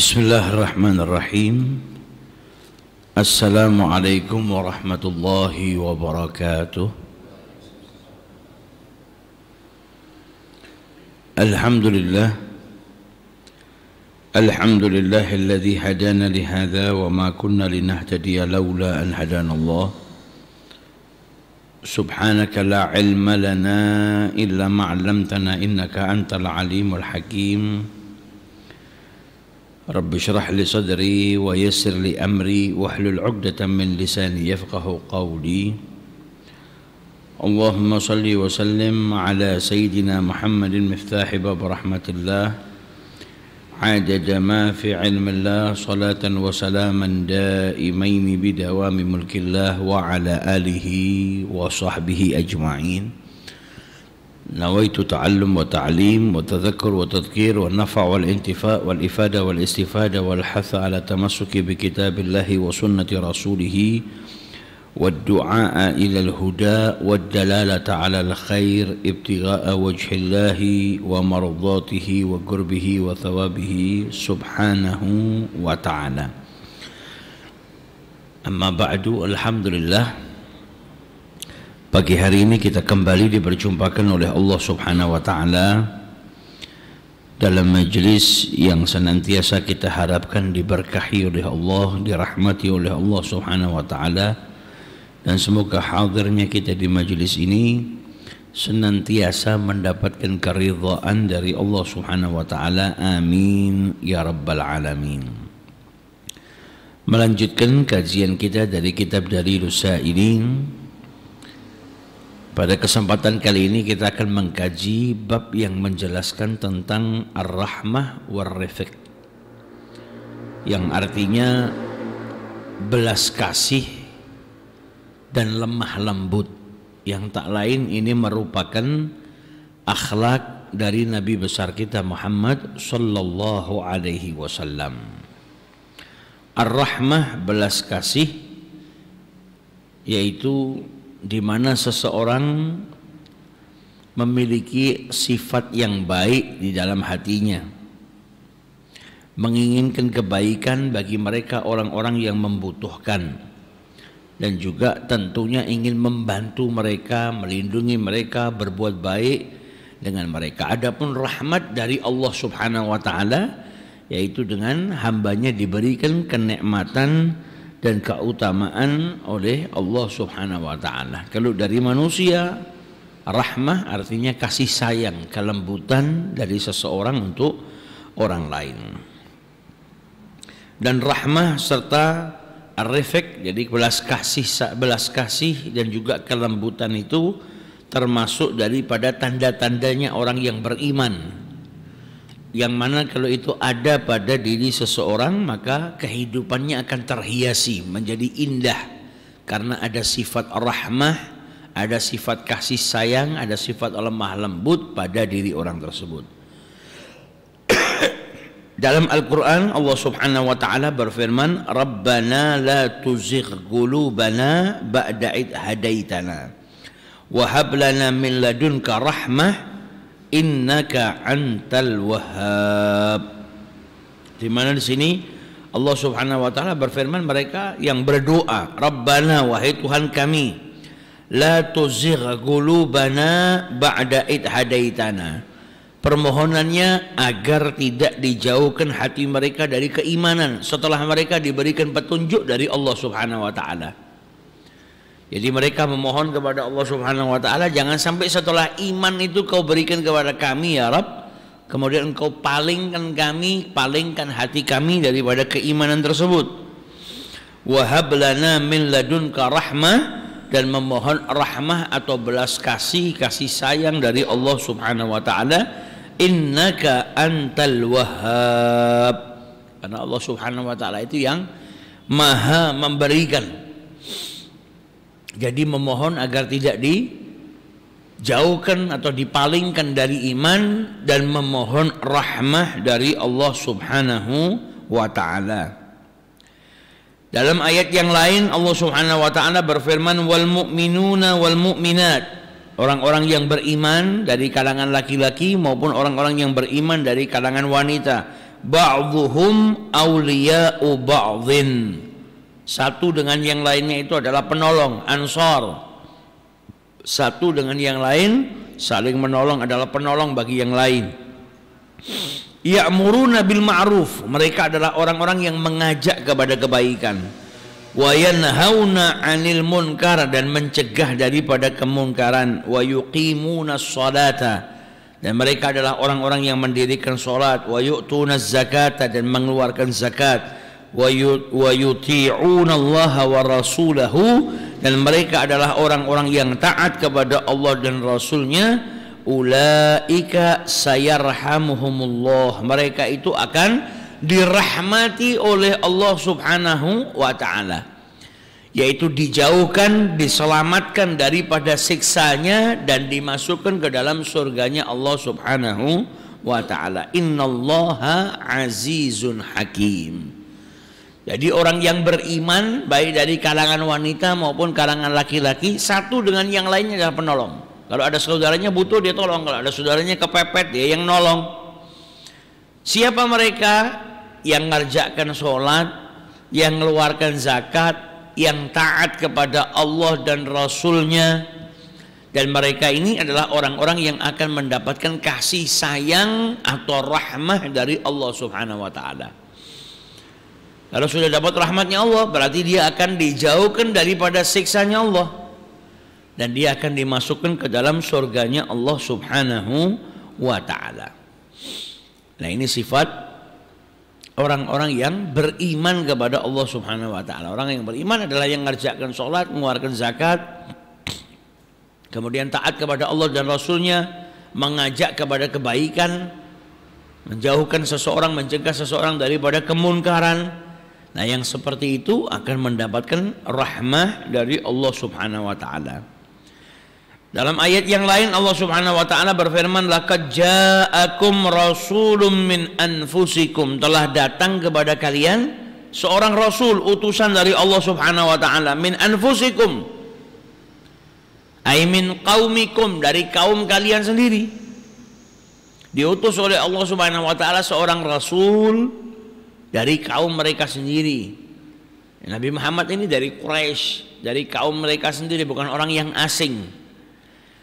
بسم الله الرحمن الرحيم السلام عليكم ورحمة الله وبركاته الحمد لله الحمد لله الذي هدانا لهذا وما كنا لنهتدي لولا أن هدانا الله سبحانك لا علم لنا إلا ما علمتنا إنك أنت العليم الحكيم رب اشرح لي صدري ويسر لي امري واحلل عقدة من لساني يفقه قولي اللهم صل وسلم على سيدنا محمد المفتاح باب رحمة الله عدد ما في علم الله صلاة وسلاما دائمين بدوام ملك الله وعلى آله وصحبه أجمعين نويت تعلم وتعليم وتذكر وتذكير والنفع والانتفاء والإفادة والاستفادة والحث على التمسك بكتاب الله وسنة رسوله والدعاء إلى الهدى والدلالة على الخير ابتغاء وجه الله ومرضاته وقربه وثوابه سبحانه وتعالى أما بعد الحمد لله Pagi hari ini kita kembali diperjumpakan oleh Allah Subhanahu wa taala dalam majlis yang senantiasa kita harapkan diberkahi oleh Allah, dirahmati oleh Allah Subhanahu wa taala dan semoga hadirnya kita di majlis ini senantiasa mendapatkan keridhaan dari Allah Subhanahu wa taala. Amin ya rabbal alamin. Melanjutkan kajian kita dari kitab dari Lusa ini pada kesempatan kali ini kita akan mengkaji bab yang menjelaskan tentang ar-rahmah war-rifiq yang artinya belas kasih dan lemah lembut yang tak lain ini merupakan akhlak dari nabi besar kita Muhammad sallallahu alaihi wasallam. Ar-rahmah belas kasih yaitu di mana seseorang memiliki sifat yang baik di dalam hatinya menginginkan kebaikan bagi mereka orang-orang yang membutuhkan dan juga tentunya ingin membantu mereka, melindungi mereka, berbuat baik dengan mereka. Adapun rahmat dari Allah Subhanahu wa taala yaitu dengan hambanya diberikan kenikmatan dan keutamaan oleh Allah Subhanahu wa taala. Kalau dari manusia rahmah artinya kasih sayang, kelembutan dari seseorang untuk orang lain. Dan rahmah serta arifek, jadi belas kasih belas kasih dan juga kelembutan itu termasuk daripada tanda-tandanya orang yang beriman yang mana kalau itu ada pada diri seseorang maka kehidupannya akan terhiasi menjadi indah karena ada sifat rahmah ada sifat kasih sayang ada sifat lemah lembut pada diri orang tersebut dalam Al-Quran Allah subhanahu wa ta'ala berfirman Rabbana la tuzigh gulubana ba'da'id hadaitana wahab lana min ladunka rahmah innaka antal wahhab di mana di sini Allah Subhanahu wa taala berfirman mereka yang berdoa Rabbana wahai Tuhan kami la tuzigh qulubana ba'da id hadaitana permohonannya agar tidak dijauhkan hati mereka dari keimanan setelah mereka diberikan petunjuk dari Allah Subhanahu wa taala jadi mereka memohon kepada Allah Subhanahu wa taala jangan sampai setelah iman itu kau berikan kepada kami ya Rabb kemudian engkau palingkan kami palingkan hati kami daripada keimanan tersebut wahab lana min ladunka rahmah dan memohon rahmah atau belas kasih kasih sayang dari Allah Subhanahu wa taala innaka antal wahhab karena Allah Subhanahu wa taala itu yang maha memberikan jadi memohon agar tidak dijauhkan atau dipalingkan dari iman dan memohon rahmah dari Allah Subhanahu wa taala. Dalam ayat yang lain Allah Subhanahu wa taala berfirman wal mu'minuna wal mu'minat orang-orang yang beriman dari kalangan laki-laki maupun orang-orang yang beriman dari kalangan wanita ba'dhuhum awliya'u ba'dhin satu dengan yang lainnya itu adalah penolong, ansor. Satu dengan yang lain saling menolong adalah penolong bagi yang lain. Ya muru bil ma'ruf, mereka adalah orang-orang yang mengajak kepada kebaikan. Wa yanhauna 'anil munkar dan mencegah daripada kemungkaran wa yuqimuna sholata dan mereka adalah orang-orang yang mendirikan salat wa yu'tuna zakata dan mengeluarkan zakat wa rasulahu dan mereka adalah orang-orang yang taat kepada Allah dan rasulnya ulaika sayarhamuhumullah mereka itu akan dirahmati oleh Allah Subhanahu wa taala yaitu dijauhkan diselamatkan daripada siksanya dan dimasukkan ke dalam surganya Allah Subhanahu wa taala innallaha azizun hakim jadi orang yang beriman baik dari kalangan wanita maupun kalangan laki-laki satu dengan yang lainnya adalah penolong. Kalau ada saudaranya butuh dia tolong, kalau ada saudaranya kepepet dia yang nolong. Siapa mereka yang ngerjakan sholat, yang mengeluarkan zakat, yang taat kepada Allah dan Rasulnya dan mereka ini adalah orang-orang yang akan mendapatkan kasih sayang atau rahmah dari Allah Subhanahu wa taala. Kalau sudah dapat rahmatnya Allah, berarti dia akan dijauhkan daripada siksanya Allah. Dan dia akan dimasukkan ke dalam surganya Allah subhanahu wa ta'ala. Nah ini sifat orang-orang yang beriman kepada Allah subhanahu wa ta'ala. Orang yang beriman adalah yang mengerjakan sholat, mengeluarkan zakat, kemudian taat kepada Allah dan Rasulnya, mengajak kepada kebaikan, menjauhkan seseorang, mencegah seseorang daripada kemunkaran, Nah, yang seperti itu akan mendapatkan rahmah dari Allah Subhanahu wa taala. Dalam ayat yang lain Allah Subhanahu wa taala berfirman laqad ja'akum rasulun min anfusikum telah datang kepada kalian seorang rasul utusan dari Allah Subhanahu wa taala min anfusikum min qaumikum dari kaum kalian sendiri diutus oleh Allah Subhanahu wa taala seorang rasul dari kaum mereka sendiri. Nabi Muhammad ini dari Quraisy, dari kaum mereka sendiri bukan orang yang asing.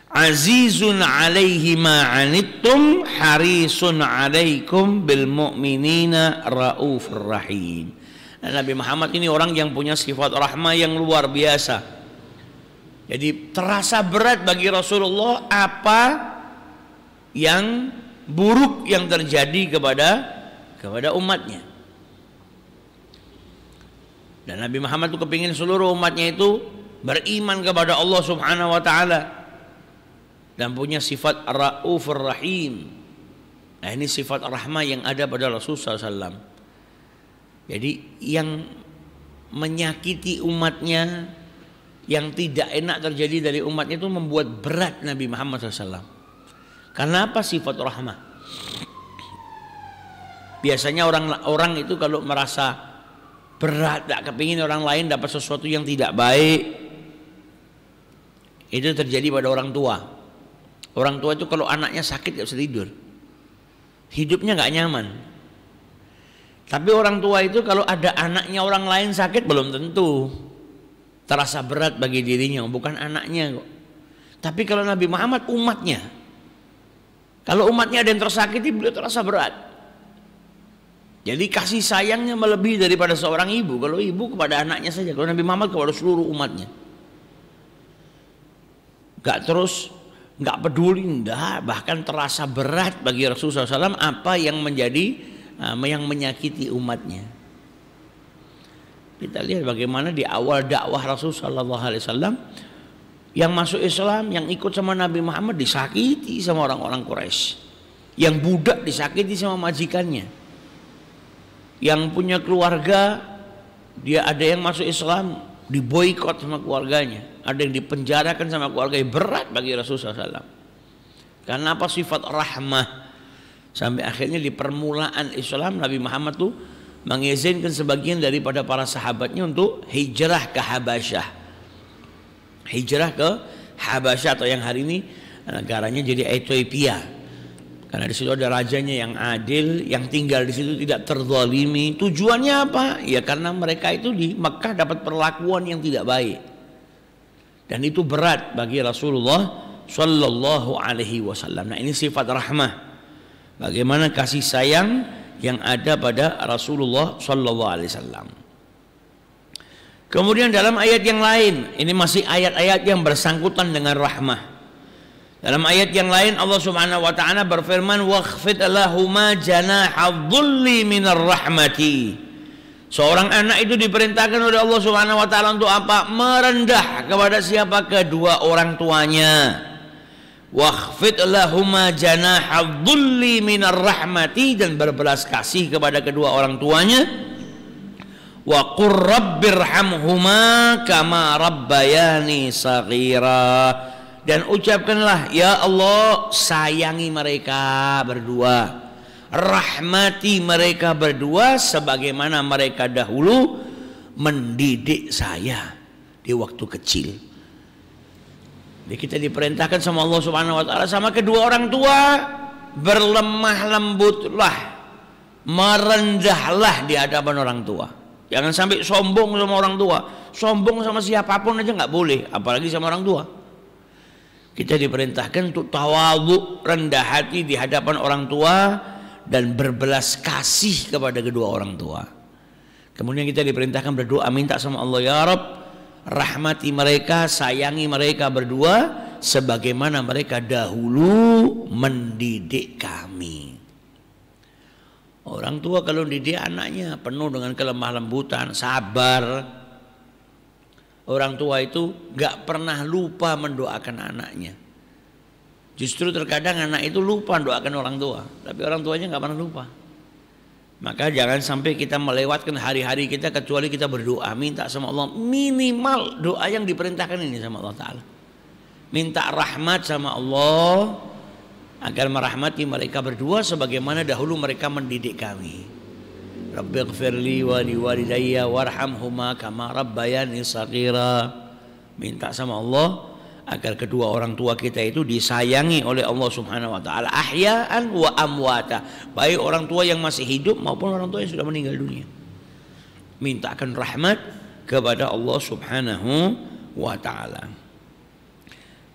Azizun alaihi ma'anittum harisun alaikum bil mu'minina raufur rahim. Nah, Nabi Muhammad ini orang yang punya sifat rahmah yang luar biasa. Jadi terasa berat bagi Rasulullah apa yang buruk yang terjadi kepada kepada umatnya. Dan Nabi Muhammad itu kepingin seluruh umatnya itu beriman kepada Allah Subhanahu wa taala dan punya sifat raufur rahim. Nah, ini sifat rahmah yang ada pada Rasulullah SAW. Jadi yang menyakiti umatnya yang tidak enak terjadi dari umatnya itu membuat berat Nabi Muhammad SAW. Kenapa sifat rahmah? Biasanya orang-orang itu kalau merasa berat tidak kepingin orang lain dapat sesuatu yang tidak baik itu terjadi pada orang tua orang tua itu kalau anaknya sakit nggak bisa tidur hidupnya nggak nyaman tapi orang tua itu kalau ada anaknya orang lain sakit belum tentu terasa berat bagi dirinya bukan anaknya kok tapi kalau Nabi Muhammad umatnya kalau umatnya ada yang tersakiti beliau terasa berat jadi kasih sayangnya melebihi daripada seorang ibu. Kalau ibu kepada anaknya saja, kalau Nabi Muhammad kepada seluruh umatnya. Gak terus, gak peduli, enggak. Bahkan terasa berat bagi Rasulullah SAW apa yang menjadi eh, yang menyakiti umatnya. Kita lihat bagaimana di awal dakwah Rasulullah SAW. yang masuk Islam, yang ikut sama Nabi Muhammad disakiti sama orang-orang Quraisy, yang budak disakiti sama majikannya yang punya keluarga dia ada yang masuk Islam diboikot sama keluarganya ada yang dipenjarakan sama keluarganya berat bagi Rasulullah SAW karena apa sifat rahmah sampai akhirnya di permulaan Islam Nabi Muhammad tuh mengizinkan sebagian daripada para sahabatnya untuk hijrah ke Habasyah hijrah ke Habasyah atau yang hari ini eh, negaranya jadi Ethiopia karena di situ ada rajanya yang adil, yang tinggal di situ tidak terzalimi. Tujuannya apa? Ya karena mereka itu di Mekah dapat perlakuan yang tidak baik. Dan itu berat bagi Rasulullah Shallallahu Alaihi Wasallam. Nah ini sifat rahmah. Bagaimana kasih sayang yang ada pada Rasulullah Shallallahu Alaihi Wasallam. Kemudian dalam ayat yang lain, ini masih ayat-ayat yang bersangkutan dengan rahmah. Dalam ayat yang lain Allah Subhanahu wa taala berfirman waqfid lahumā janahadh-dhulli minar rahmati. Seorang anak itu diperintahkan oleh Allah Subhanahu wa taala untuk apa? Merendah kepada siapa? Kedua orang tuanya. Waqfid lahumā janahadh-dhulli minar rahmati dan berbelas kasih kepada kedua orang tuanya. Wa qur rabbirhamhuma kama rabbayani dan ucapkanlah ya Allah sayangi mereka berdua rahmati mereka berdua sebagaimana mereka dahulu mendidik saya di waktu kecil jadi kita diperintahkan sama Allah Subhanahu wa taala sama kedua orang tua berlemah lembutlah merendahlah di hadapan orang tua jangan sampai sombong sama orang tua sombong sama siapapun aja nggak boleh apalagi sama orang tua kita diperintahkan untuk tawadhu, rendah hati di hadapan orang tua dan berbelas kasih kepada kedua orang tua. Kemudian kita diperintahkan berdoa minta sama Allah ya Rabb rahmati mereka, sayangi mereka berdua sebagaimana mereka dahulu mendidik kami. Orang tua kalau didik anaknya penuh dengan kelemah lembutan, sabar, orang tua itu nggak pernah lupa mendoakan anaknya. Justru terkadang anak itu lupa mendoakan orang tua, tapi orang tuanya nggak pernah lupa. Maka jangan sampai kita melewatkan hari-hari kita kecuali kita berdoa minta sama Allah minimal doa yang diperintahkan ini sama Allah Taala. Minta rahmat sama Allah agar merahmati mereka berdua sebagaimana dahulu mereka mendidik kami. رب اغفر لي ولوالدي وارحمهما kama ربياني صغيرا minta sama Allah agar kedua orang tua kita itu disayangi oleh Allah Subhanahu wa taala ahyaan wa amwata baik orang tua yang masih hidup maupun orang tua yang sudah meninggal dunia mintakan rahmat kepada Allah Subhanahu wa taala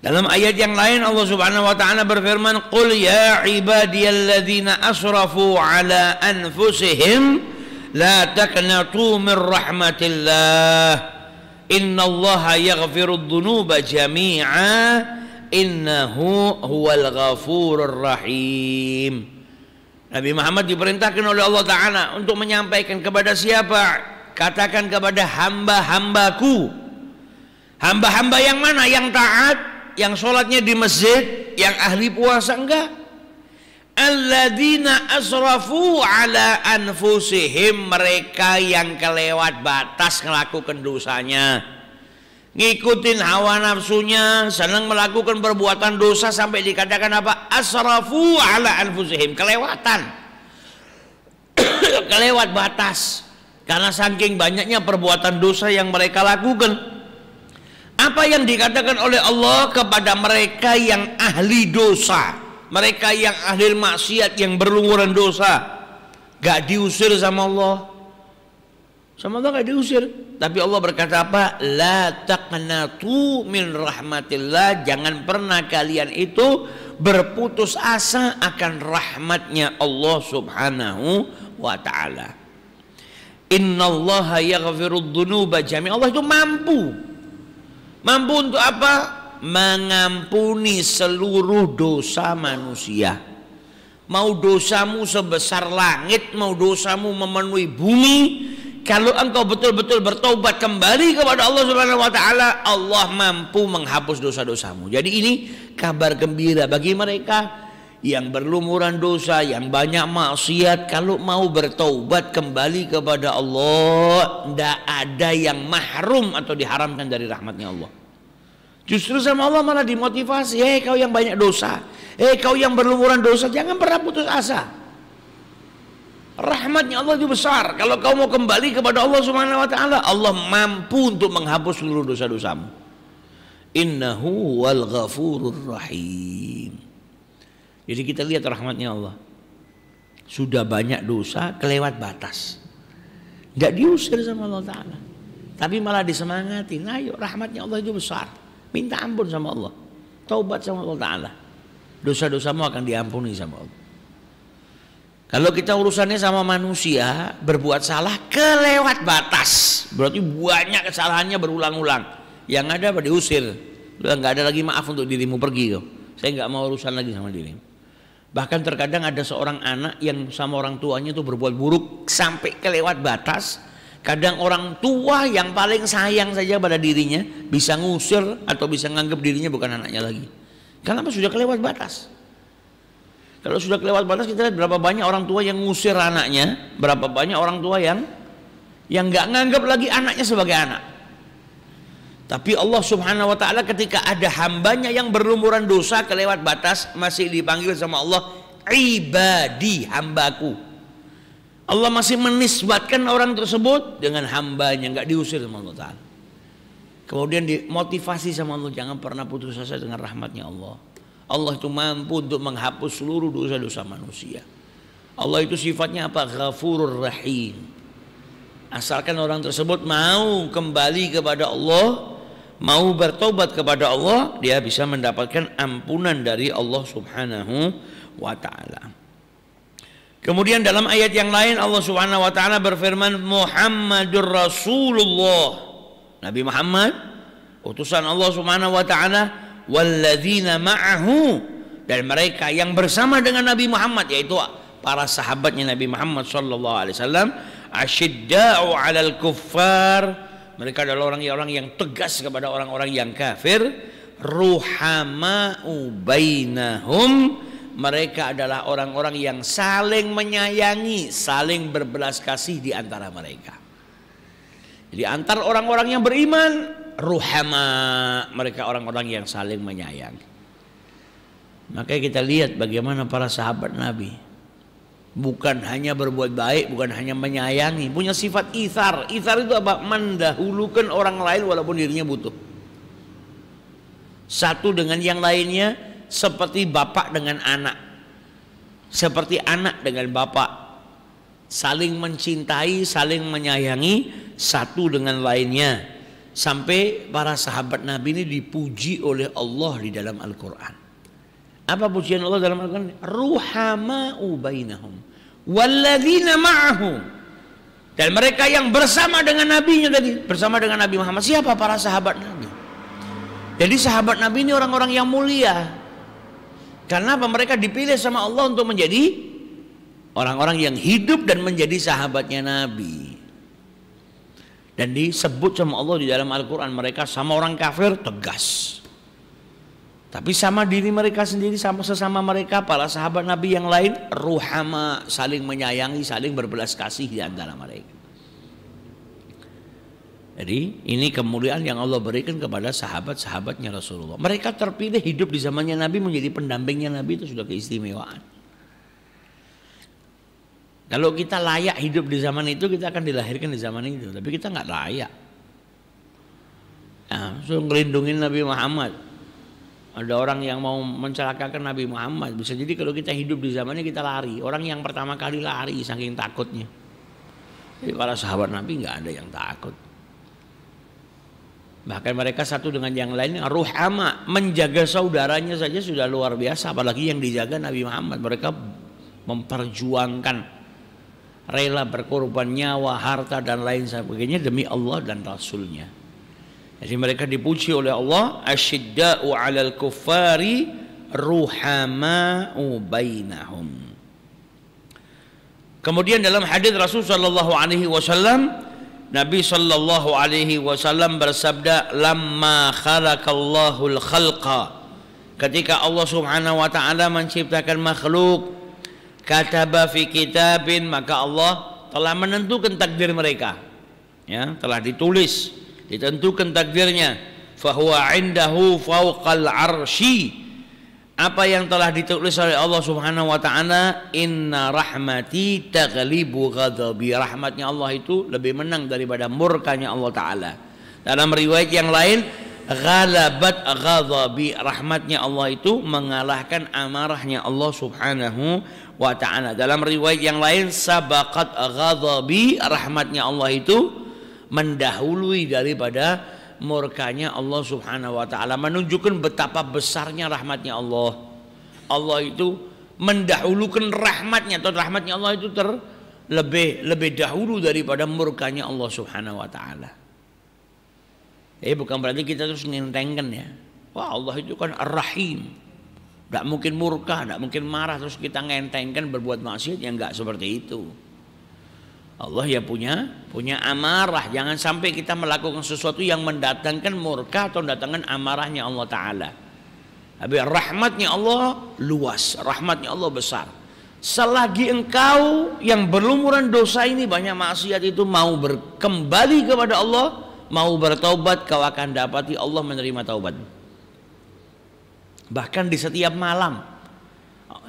dalam ayat yang lain Allah Subhanahu wa taala berfirman qul ya ibadiyalladzina asrafu ala anfusihim la taqnatu min rahmatillah allaha yaghfiru dhunuba jami'a innahu huwal ghafurur rahim Nabi Muhammad diperintahkan oleh Allah Ta'ala untuk menyampaikan kepada siapa? Katakan kepada hamba-hambaku. Hamba-hamba yang mana? Yang taat, yang sholatnya di masjid, yang ahli puasa enggak? Alladina asrafu ala anfusihim mereka yang kelewat batas melakukan dosanya ngikutin hawa nafsunya senang melakukan perbuatan dosa sampai dikatakan apa asrafu ala anfusihim kelewatan kelewat batas karena saking banyaknya perbuatan dosa yang mereka lakukan apa yang dikatakan oleh Allah kepada mereka yang ahli dosa mereka yang ahli maksiat yang berlumuran dosa gak diusir sama Allah sama Allah gak diusir tapi Allah berkata apa la taqnatu min rahmatillah jangan pernah kalian itu berputus asa akan rahmatnya Allah subhanahu wa ta'ala Allah yaghfirudz dzunuba jami' Allah itu mampu mampu untuk apa mengampuni seluruh dosa manusia. Mau dosamu sebesar langit, mau dosamu memenuhi bumi, kalau engkau betul-betul bertobat kembali kepada Allah Subhanahu wa taala, Allah mampu menghapus dosa-dosamu. Jadi ini kabar gembira bagi mereka yang berlumuran dosa, yang banyak maksiat, kalau mau bertobat kembali kepada Allah, tidak ada yang mahrum atau diharamkan dari rahmatnya Allah. Justru sama Allah malah dimotivasi, hei kau yang banyak dosa, hei kau yang berlumuran dosa, jangan pernah putus asa. Rahmatnya Allah itu besar. Kalau kau mau kembali kepada Allah Subhanahu wa taala, Allah mampu untuk menghapus seluruh dosa-dosamu. Innahu wal ghafurur rahim. Jadi kita lihat rahmatnya Allah. Sudah banyak dosa, kelewat batas. Tidak diusir sama Allah Ta'ala. Tapi malah disemangati. Nah yuk rahmatnya Allah itu besar. Minta ampun sama Allah. Taubat sama Allah Ta'ala. Dosa-dosamu akan diampuni sama Allah. Kalau kita urusannya sama manusia, berbuat salah kelewat batas. Berarti banyak kesalahannya berulang-ulang. Yang ada apa diusir. nggak ada lagi maaf untuk dirimu pergi Saya nggak mau urusan lagi sama dirimu. Bahkan terkadang ada seorang anak yang sama orang tuanya itu berbuat buruk sampai kelewat batas, Kadang orang tua yang paling sayang saja pada dirinya bisa ngusir atau bisa nganggap dirinya bukan anaknya lagi. Karena sudah kelewat batas. Kalau sudah kelewat batas kita lihat berapa banyak orang tua yang ngusir anaknya, berapa banyak orang tua yang yang nggak nganggap lagi anaknya sebagai anak. Tapi Allah Subhanahu wa taala ketika ada hambanya yang berlumuran dosa kelewat batas masih dipanggil sama Allah ibadi hambaku Allah masih menisbatkan orang tersebut dengan hambanya, nggak diusir sama Allah Ta'ala. Kemudian dimotivasi sama Allah, jangan pernah putus asa dengan rahmatnya Allah. Allah itu mampu untuk menghapus seluruh dosa-dosa manusia. Allah itu sifatnya apa? Ghafurur Rahim. Asalkan orang tersebut mau kembali kepada Allah, mau bertobat kepada Allah, dia bisa mendapatkan ampunan dari Allah Subhanahu wa taala. Kemudian dalam ayat yang lain Allah Subhanahu wa taala berfirman Muhammadur Rasulullah. Nabi Muhammad utusan Allah Subhanahu wa taala walladzina ma'ahu dan mereka yang bersama dengan Nabi Muhammad yaitu para sahabatnya Nabi Muhammad sallallahu alaihi wasallam asyidda'u 'alal kuffar mereka adalah orang-orang yang tegas kepada orang-orang yang kafir ruhama'u bainahum mereka adalah orang-orang yang saling menyayangi, saling berbelas kasih di antara mereka. Jadi antar orang-orang yang beriman, ruhama, mereka orang-orang yang saling menyayangi. Maka kita lihat bagaimana para sahabat Nabi bukan hanya berbuat baik, bukan hanya menyayangi, punya sifat ithar. Ithar itu apa? Mendahulukan orang lain walaupun dirinya butuh. Satu dengan yang lainnya, seperti bapak dengan anak, seperti anak dengan bapak, saling mencintai, saling menyayangi satu dengan lainnya, sampai para sahabat Nabi ini dipuji oleh Allah di dalam Al-Quran. Apa pujian Allah dalam Al-Quran? ruhama ubainahum walladzina ma'ahum dan mereka yang bersama dengan nabinya tadi bersama dengan Nabi Muhammad siapa para sahabat Nabi jadi sahabat Nabi ini orang-orang yang mulia karena apa? Mereka dipilih sama Allah untuk menjadi orang-orang yang hidup dan menjadi sahabatnya Nabi. Dan disebut sama Allah di dalam Al-Quran mereka sama orang kafir tegas. Tapi sama diri mereka sendiri, sama sesama mereka, para sahabat Nabi yang lain, ruhama, saling menyayangi, saling berbelas kasih di antara mereka. Jadi ini kemuliaan yang Allah berikan kepada sahabat-sahabatnya Rasulullah. Mereka terpilih hidup di zamannya Nabi menjadi pendampingnya Nabi itu sudah keistimewaan. Kalau kita layak hidup di zaman itu kita akan dilahirkan di zaman itu, tapi kita nggak layak. Nah, ya, so ngelindungin Nabi Muhammad. Ada orang yang mau mencelakakan Nabi Muhammad. Bisa jadi kalau kita hidup di zamannya kita lari. Orang yang pertama kali lari saking takutnya. Jadi para sahabat Nabi nggak ada yang takut. Bahkan mereka satu dengan yang lain ruh ama menjaga saudaranya saja sudah luar biasa apalagi yang dijaga Nabi Muhammad mereka memperjuangkan rela berkorban nyawa, harta dan lain sebagainya demi Allah dan Rasulnya. Jadi mereka dipuji oleh Allah asyidda'u 'alal kuffari ruhama'u bainahum. Kemudian dalam hadis Rasulullah sallallahu alaihi wasallam Nabi sallallahu alaihi wasallam bersabda lamma khalaqallahu khalqa ketika Allah Subhanahu wa taala menciptakan makhluk kataba fi kitabin maka Allah telah menentukan takdir mereka ya telah ditulis ditentukan takdirnya fahuwa indahu fawqal arsy apa yang telah ditulis oleh Allah Subhanahu wa taala inna rahmati taghlibu ghadabi rahmatnya Allah itu lebih menang daripada murkanya Allah taala dalam riwayat yang lain ghalabat ghadabi rahmatnya Allah itu mengalahkan amarahnya Allah Subhanahu wa taala dalam riwayat yang lain sabaqat ghadabi rahmatnya Allah itu mendahului daripada murkanya Allah Subhanahu wa taala menunjukkan betapa besarnya rahmatnya Allah. Allah itu mendahulukan rahmatnya atau rahmatnya Allah itu ter lebih lebih dahulu daripada murkanya Allah Subhanahu wa taala. Eh bukan berarti kita terus ngentengkan ya. Wah Allah itu kan Ar-Rahim. Tidak mungkin murka, tidak mungkin marah terus kita ngentengkan berbuat maksiat yang nggak seperti itu. Allah ya punya punya amarah. Jangan sampai kita melakukan sesuatu yang mendatangkan murka atau mendatangkan amarahnya Allah Ta'ala. Tapi rahmatnya Allah luas, rahmatnya Allah besar. Selagi engkau yang berlumuran dosa ini banyak maksiat itu mau berkembali kepada Allah, mau bertaubat, kau akan dapati Allah menerima taubat. Bahkan di setiap malam,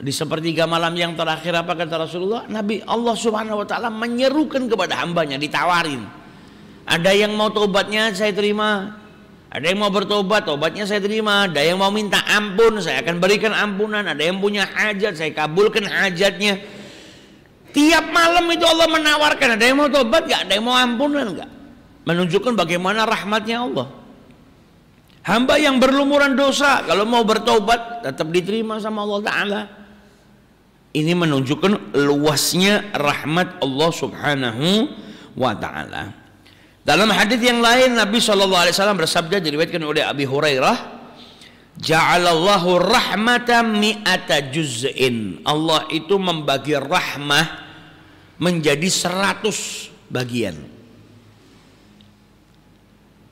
di sepertiga malam yang terakhir apa kata Rasulullah? Nabi Allah Subhanahu wa taala menyerukan kepada hambanya, ditawarin. Ada yang mau tobatnya saya terima. Ada yang mau bertobat, tobatnya saya terima. Ada yang mau minta ampun, saya akan berikan ampunan. Ada yang punya hajat, saya kabulkan hajatnya. Tiap malam itu Allah menawarkan, ada yang mau tobat gak? Ada yang mau ampunan gak? Menunjukkan bagaimana rahmatnya Allah. Hamba yang berlumuran dosa, kalau mau bertobat tetap diterima sama Allah Ta'ala. Ini menunjukkan luasnya rahmat Allah Subhanahu wa taala. Dalam hadis yang lain Nabi sallallahu alaihi wasallam bersabda diriwayatkan oleh Abi Hurairah, Ja'alallahu rahmata mi'ata juz'in. Allah itu membagi rahmah menjadi seratus bagian.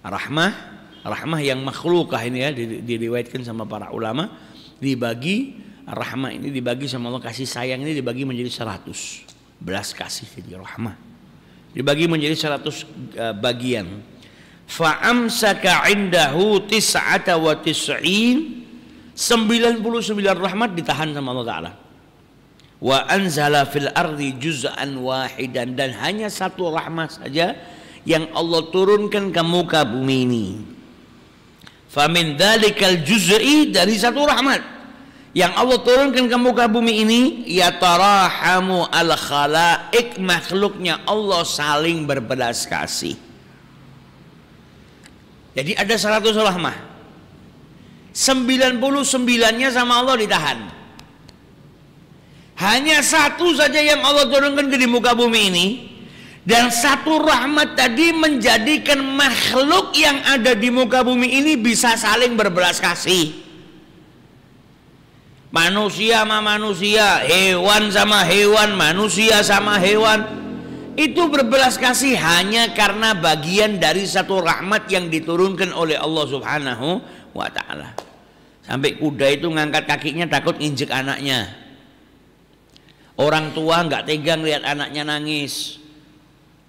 Rahmah, rahmah yang makhlukah ini ya diriwayatkan sama para ulama dibagi rahmah ini dibagi sama Allah kasih sayang ini dibagi menjadi 100 belas kasih jadi rahmah dibagi menjadi 100 uh, e, bagian fa'amsaka indahu tis'ata wa tis'in 99 rahmat ditahan sama Allah Ta'ala wa anzala fil ardi juz'an wahidan dan hanya satu rahmat saja yang Allah turunkan ke muka bumi ini famin dalikal juz'i dari satu rahmat yang Allah turunkan ke muka bumi ini ya tarahamu al khalaik makhluknya Allah saling berbelas kasih jadi ada 100 rahmah 99 nya sama Allah ditahan hanya satu saja yang Allah turunkan ke di muka bumi ini dan satu rahmat tadi menjadikan makhluk yang ada di muka bumi ini bisa saling berbelas kasih manusia sama manusia hewan sama hewan manusia sama hewan itu berbelas kasih hanya karena bagian dari satu rahmat yang diturunkan oleh Allah Subhanahu wa taala. Sampai kuda itu ngangkat kakinya takut injek anaknya. Orang tua nggak tega lihat anaknya nangis.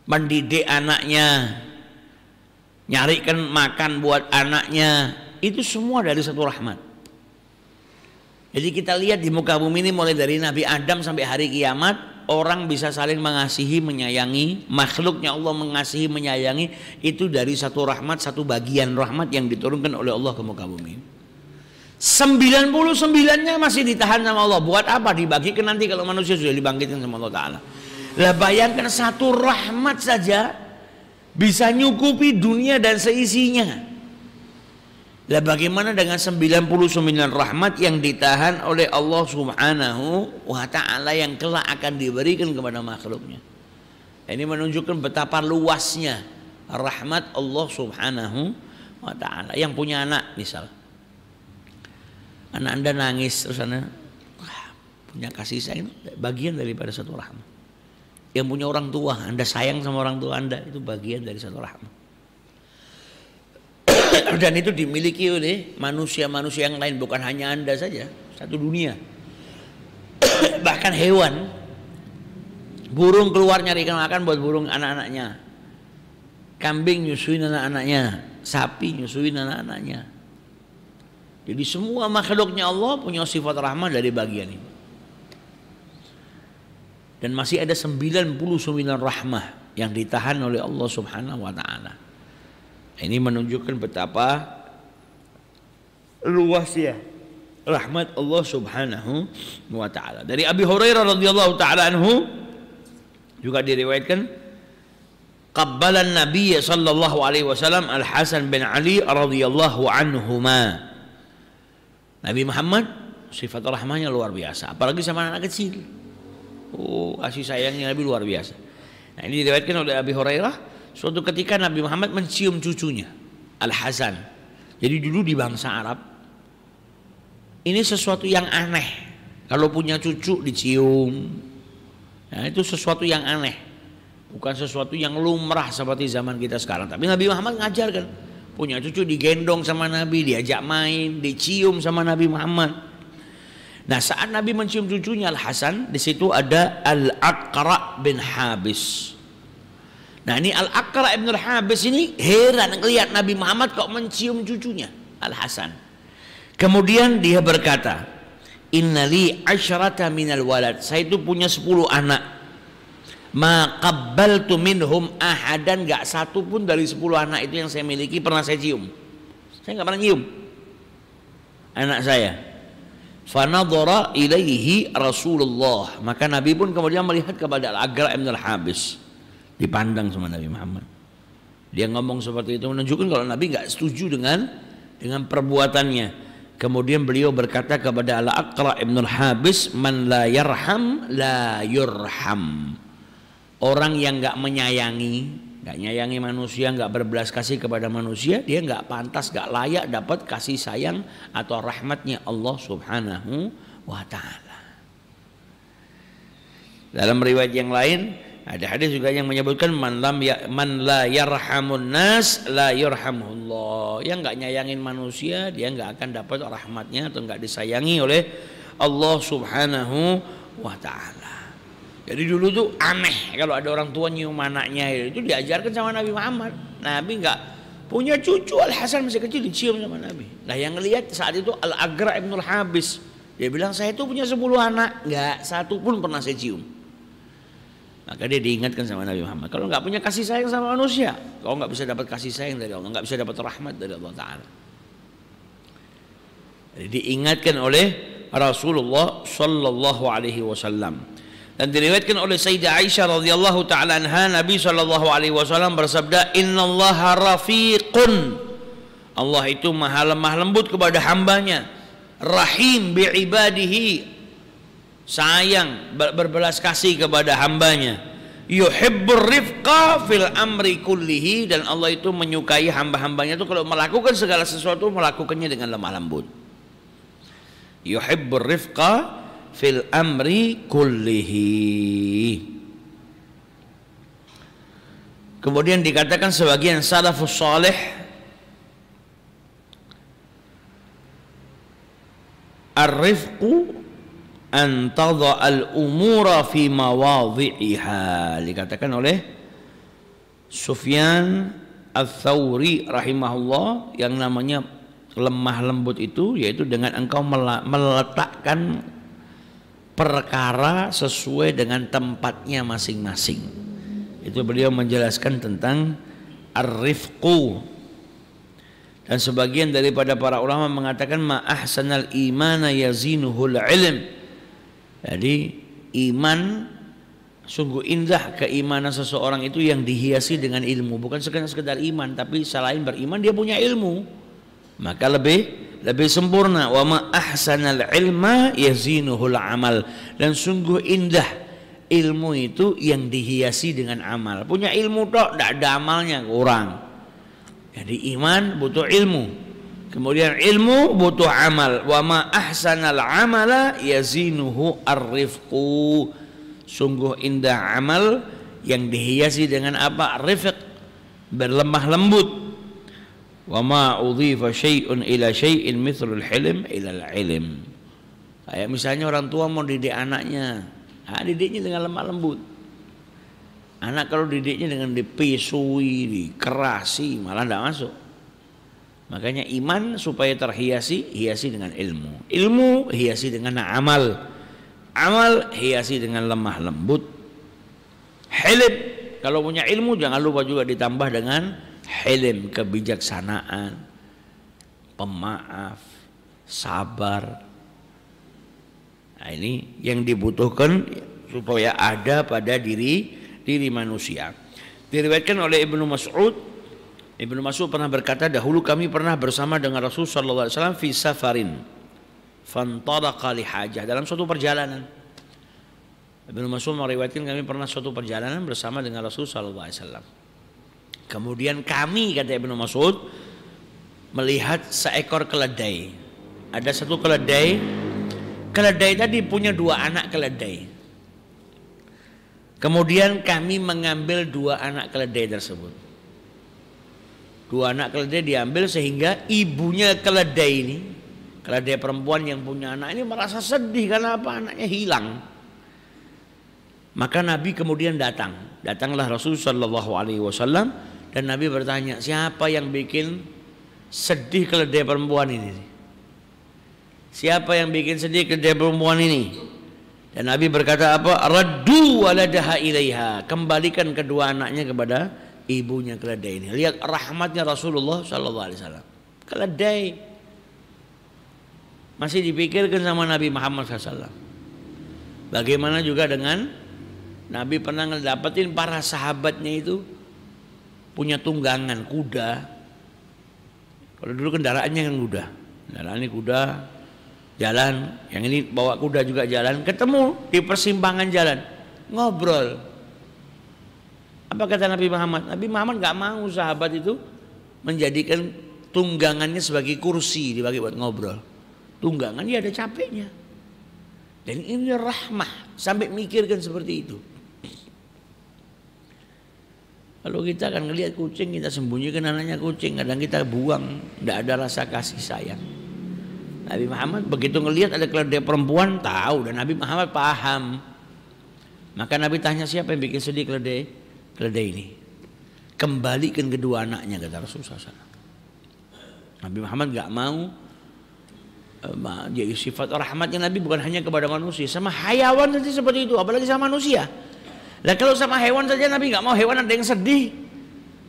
Mendidik anaknya. Nyarikan makan buat anaknya. Itu semua dari satu rahmat. Jadi kita lihat di muka bumi ini mulai dari Nabi Adam sampai hari kiamat orang bisa saling mengasihi, menyayangi makhluknya Allah mengasihi, menyayangi itu dari satu rahmat, satu bagian rahmat yang diturunkan oleh Allah ke muka bumi. 99-nya masih ditahan sama Allah. Buat apa dibagi ke nanti kalau manusia sudah dibangkitkan sama Allah taala? Lah bayangkan satu rahmat saja bisa nyukupi dunia dan seisinya. Lah bagaimana dengan 99 rahmat yang ditahan oleh Allah Subhanahu wa taala yang kelak akan diberikan kepada makhluknya. Ini menunjukkan betapa luasnya rahmat Allah Subhanahu wa taala. Yang punya anak misal. Anak Anda nangis terus sana punya kasih sayang bagian daripada satu rahmat. Yang punya orang tua, Anda sayang sama orang tua Anda itu bagian dari satu rahmat dan itu dimiliki oleh manusia-manusia yang lain bukan hanya anda saja satu dunia bahkan hewan burung keluar nyari makan buat burung anak-anaknya kambing nyusuin anak-anaknya sapi nyusuin anak-anaknya jadi semua makhluknya Allah punya sifat rahmah dari bagian ini dan masih ada 99 rahmah yang ditahan oleh Allah Subhanahu wa taala ini menunjukkan betapa luasnya rahmat Allah Subhanahu wa taala. Dari Abi Hurairah radhiyallahu taala anhu juga diriwayatkan Qabbalan Nabi sallallahu alaihi wasallam Al Hasan bin Ali radhiyallahu anhuma. Nabi Muhammad sifat rahmahnya luar biasa, apalagi sama anak kecil. Oh, kasih sayangnya Nabi luar biasa. Nah, ini diriwayatkan oleh Abi Hurairah Suatu ketika Nabi Muhammad mencium cucunya, Al-Hasan. Jadi dulu di bangsa Arab, ini sesuatu yang aneh. Kalau punya cucu dicium, nah itu sesuatu yang aneh. Bukan sesuatu yang lumrah seperti zaman kita sekarang. Tapi Nabi Muhammad ngajarkan, punya cucu digendong sama Nabi, diajak main, dicium sama Nabi Muhammad. Nah saat Nabi mencium cucunya Al Hasan, di situ ada Al Aqra bin Habis. Nah ini Al-Aqra Ibn al Habis ini heran melihat Nabi Muhammad kok mencium cucunya Al-Hasan. Kemudian dia berkata, Innali min minal walad. Saya itu punya sepuluh anak. Ma qabbaltu minhum ahadan gak satu pun dari sepuluh anak itu yang saya miliki pernah saya cium. Saya nggak pernah cium anak saya. Fanadhara ilaihi Rasulullah. Maka Nabi pun kemudian melihat kepada Al-Aqra Ibn al Habis dipandang sama Nabi Muhammad. Dia ngomong seperti itu menunjukkan kalau Nabi nggak setuju dengan dengan perbuatannya. Kemudian beliau berkata kepada Al-Aqra Ibnu Habis, "Man la yarham la yurham." Orang yang nggak menyayangi, nggak nyayangi manusia, nggak berbelas kasih kepada manusia, dia nggak pantas, nggak layak dapat kasih sayang atau rahmatnya Allah Subhanahu wa taala. Dalam riwayat yang lain, ada hadis juga yang menyebutkan man lam ya, man la yarhamun nas la yarhamullah. Yang nggak nyayangin manusia dia nggak akan dapat rahmatnya atau nggak disayangi oleh Allah Subhanahu wa taala. Jadi dulu tuh aneh kalau ada orang tua nyium anaknya itu diajarkan sama Nabi Muhammad. Nabi nggak punya cucu Al Hasan masih kecil dicium sama Nabi. Nah yang lihat saat itu Al Agra Ibnul Habis dia bilang saya itu punya 10 anak nggak satu pun pernah saya cium. Maka dia diingatkan sama Nabi Muhammad. Kalau nggak punya kasih sayang sama manusia, kau nggak bisa dapat kasih sayang dari Allah, nggak bisa dapat rahmat dari Allah Taala. Jadi diingatkan oleh Rasulullah Shallallahu Alaihi Wasallam dan diriwayatkan oleh Sayyidah Aisyah radhiyallahu taala anha Nabi sallallahu alaihi wasallam bersabda Allah rafiqun Allah itu maha lemah lembut kepada hambanya rahim bi ibadihi sayang berbelas kasih kepada hambanya yuhibbur rifqa fil amri kullihi dan Allah itu menyukai hamba-hambanya itu kalau melakukan segala sesuatu melakukannya dengan lemah lembut yuhibbur rifqa fil amri kullihi Kemudian dikatakan sebagian salafus salih Ar-rifqu Antara al umura fi mawadhi'iha dikatakan oleh Sufyan Al-Thawri rahimahullah yang namanya lemah lembut itu yaitu dengan engkau meletakkan perkara sesuai dengan tempatnya masing-masing. Itu beliau menjelaskan tentang ar-rifqu dan sebagian daripada para ulama mengatakan ma ahsanal imana yazinuhul ilm jadi iman sungguh indah keimanan seseorang itu yang dihiasi dengan ilmu, bukan sekedar sekedar iman tapi selain beriman dia punya ilmu. Maka lebih lebih sempurna wa ma ahsanal ilma yazinuhul amal dan sungguh indah ilmu itu yang dihiasi dengan amal punya ilmu tok tidak ada amalnya kurang jadi iman butuh ilmu Kemudian ilmu butuh amal. Wa ma ahsanal amala yazinuhu arifku. Sungguh indah amal yang dihiasi dengan apa? Rifq. Berlemah lembut. Wa ma udhifa syai'un ila syai'in mithlul hilm ila ilm. Kayak misalnya orang tua mau didik anaknya. Nah, didiknya dengan lemah lembut. Anak kalau didiknya dengan dipisui, dikerasi, malah tidak masuk. Makanya iman supaya terhiasi, hiasi dengan ilmu. Ilmu hiasi dengan amal. Amal hiasi dengan lemah lembut. Hilm, kalau punya ilmu jangan lupa juga ditambah dengan helim kebijaksanaan, pemaaf, sabar. Nah, ini yang dibutuhkan supaya ada pada diri diri manusia. Diriwayatkan oleh Ibnu Mas'ud Ibnu Mas'ud pernah berkata dahulu kami pernah bersama dengan Rasul sallallahu alaihi wasallam fi safarin fantaraqa li hajah dalam suatu perjalanan. Ibnu Mas'ud meriwayatkan kami pernah suatu perjalanan bersama dengan Rasul sallallahu alaihi wasallam. Kemudian kami kata Ibnu Mas'ud melihat seekor keledai. Ada satu keledai. Keledai tadi punya dua anak keledai. Kemudian kami mengambil dua anak keledai tersebut dua anak keledai diambil sehingga ibunya keledai ini keledai perempuan yang punya anak ini merasa sedih karena apa anaknya hilang maka Nabi kemudian datang datanglah Rasulullah Shallallahu dan Nabi bertanya siapa yang bikin sedih keledai perempuan ini siapa yang bikin sedih keledai perempuan ini dan Nabi berkata apa radu waladaha ilaiha kembalikan kedua anaknya kepada ibunya keledai ini. Lihat rahmatnya Rasulullah Shallallahu Alaihi Wasallam. Keledai masih dipikirkan sama Nabi Muhammad SAW. Bagaimana juga dengan Nabi pernah ngedapetin para sahabatnya itu punya tunggangan kuda. Kalau dulu kendaraannya kan kuda, kendaraan kuda jalan, yang ini bawa kuda juga jalan, ketemu di persimpangan jalan, ngobrol apa kata Nabi Muhammad? Nabi Muhammad nggak mau sahabat itu menjadikan tunggangannya sebagai kursi dibagi buat ngobrol. Tunggangan dia ada capeknya. Dan ini rahmah sampai mikirkan seperti itu. Kalau kita akan ngelihat kucing kita sembunyikan anaknya kucing, kadang kita buang, tidak ada rasa kasih sayang. Nabi Muhammad begitu ngelihat ada keledai perempuan tahu dan Nabi Muhammad paham. Maka Nabi tanya siapa yang bikin sedih keledai? keledai ini. Kembalikan kedua anaknya kata Rasulullah SAW. Nabi Muhammad gak mau eh, dia sifat rahmatnya Nabi bukan hanya kepada manusia sama hayawan saja seperti itu apalagi sama manusia lah kalau sama hewan saja Nabi nggak mau hewan ada yang sedih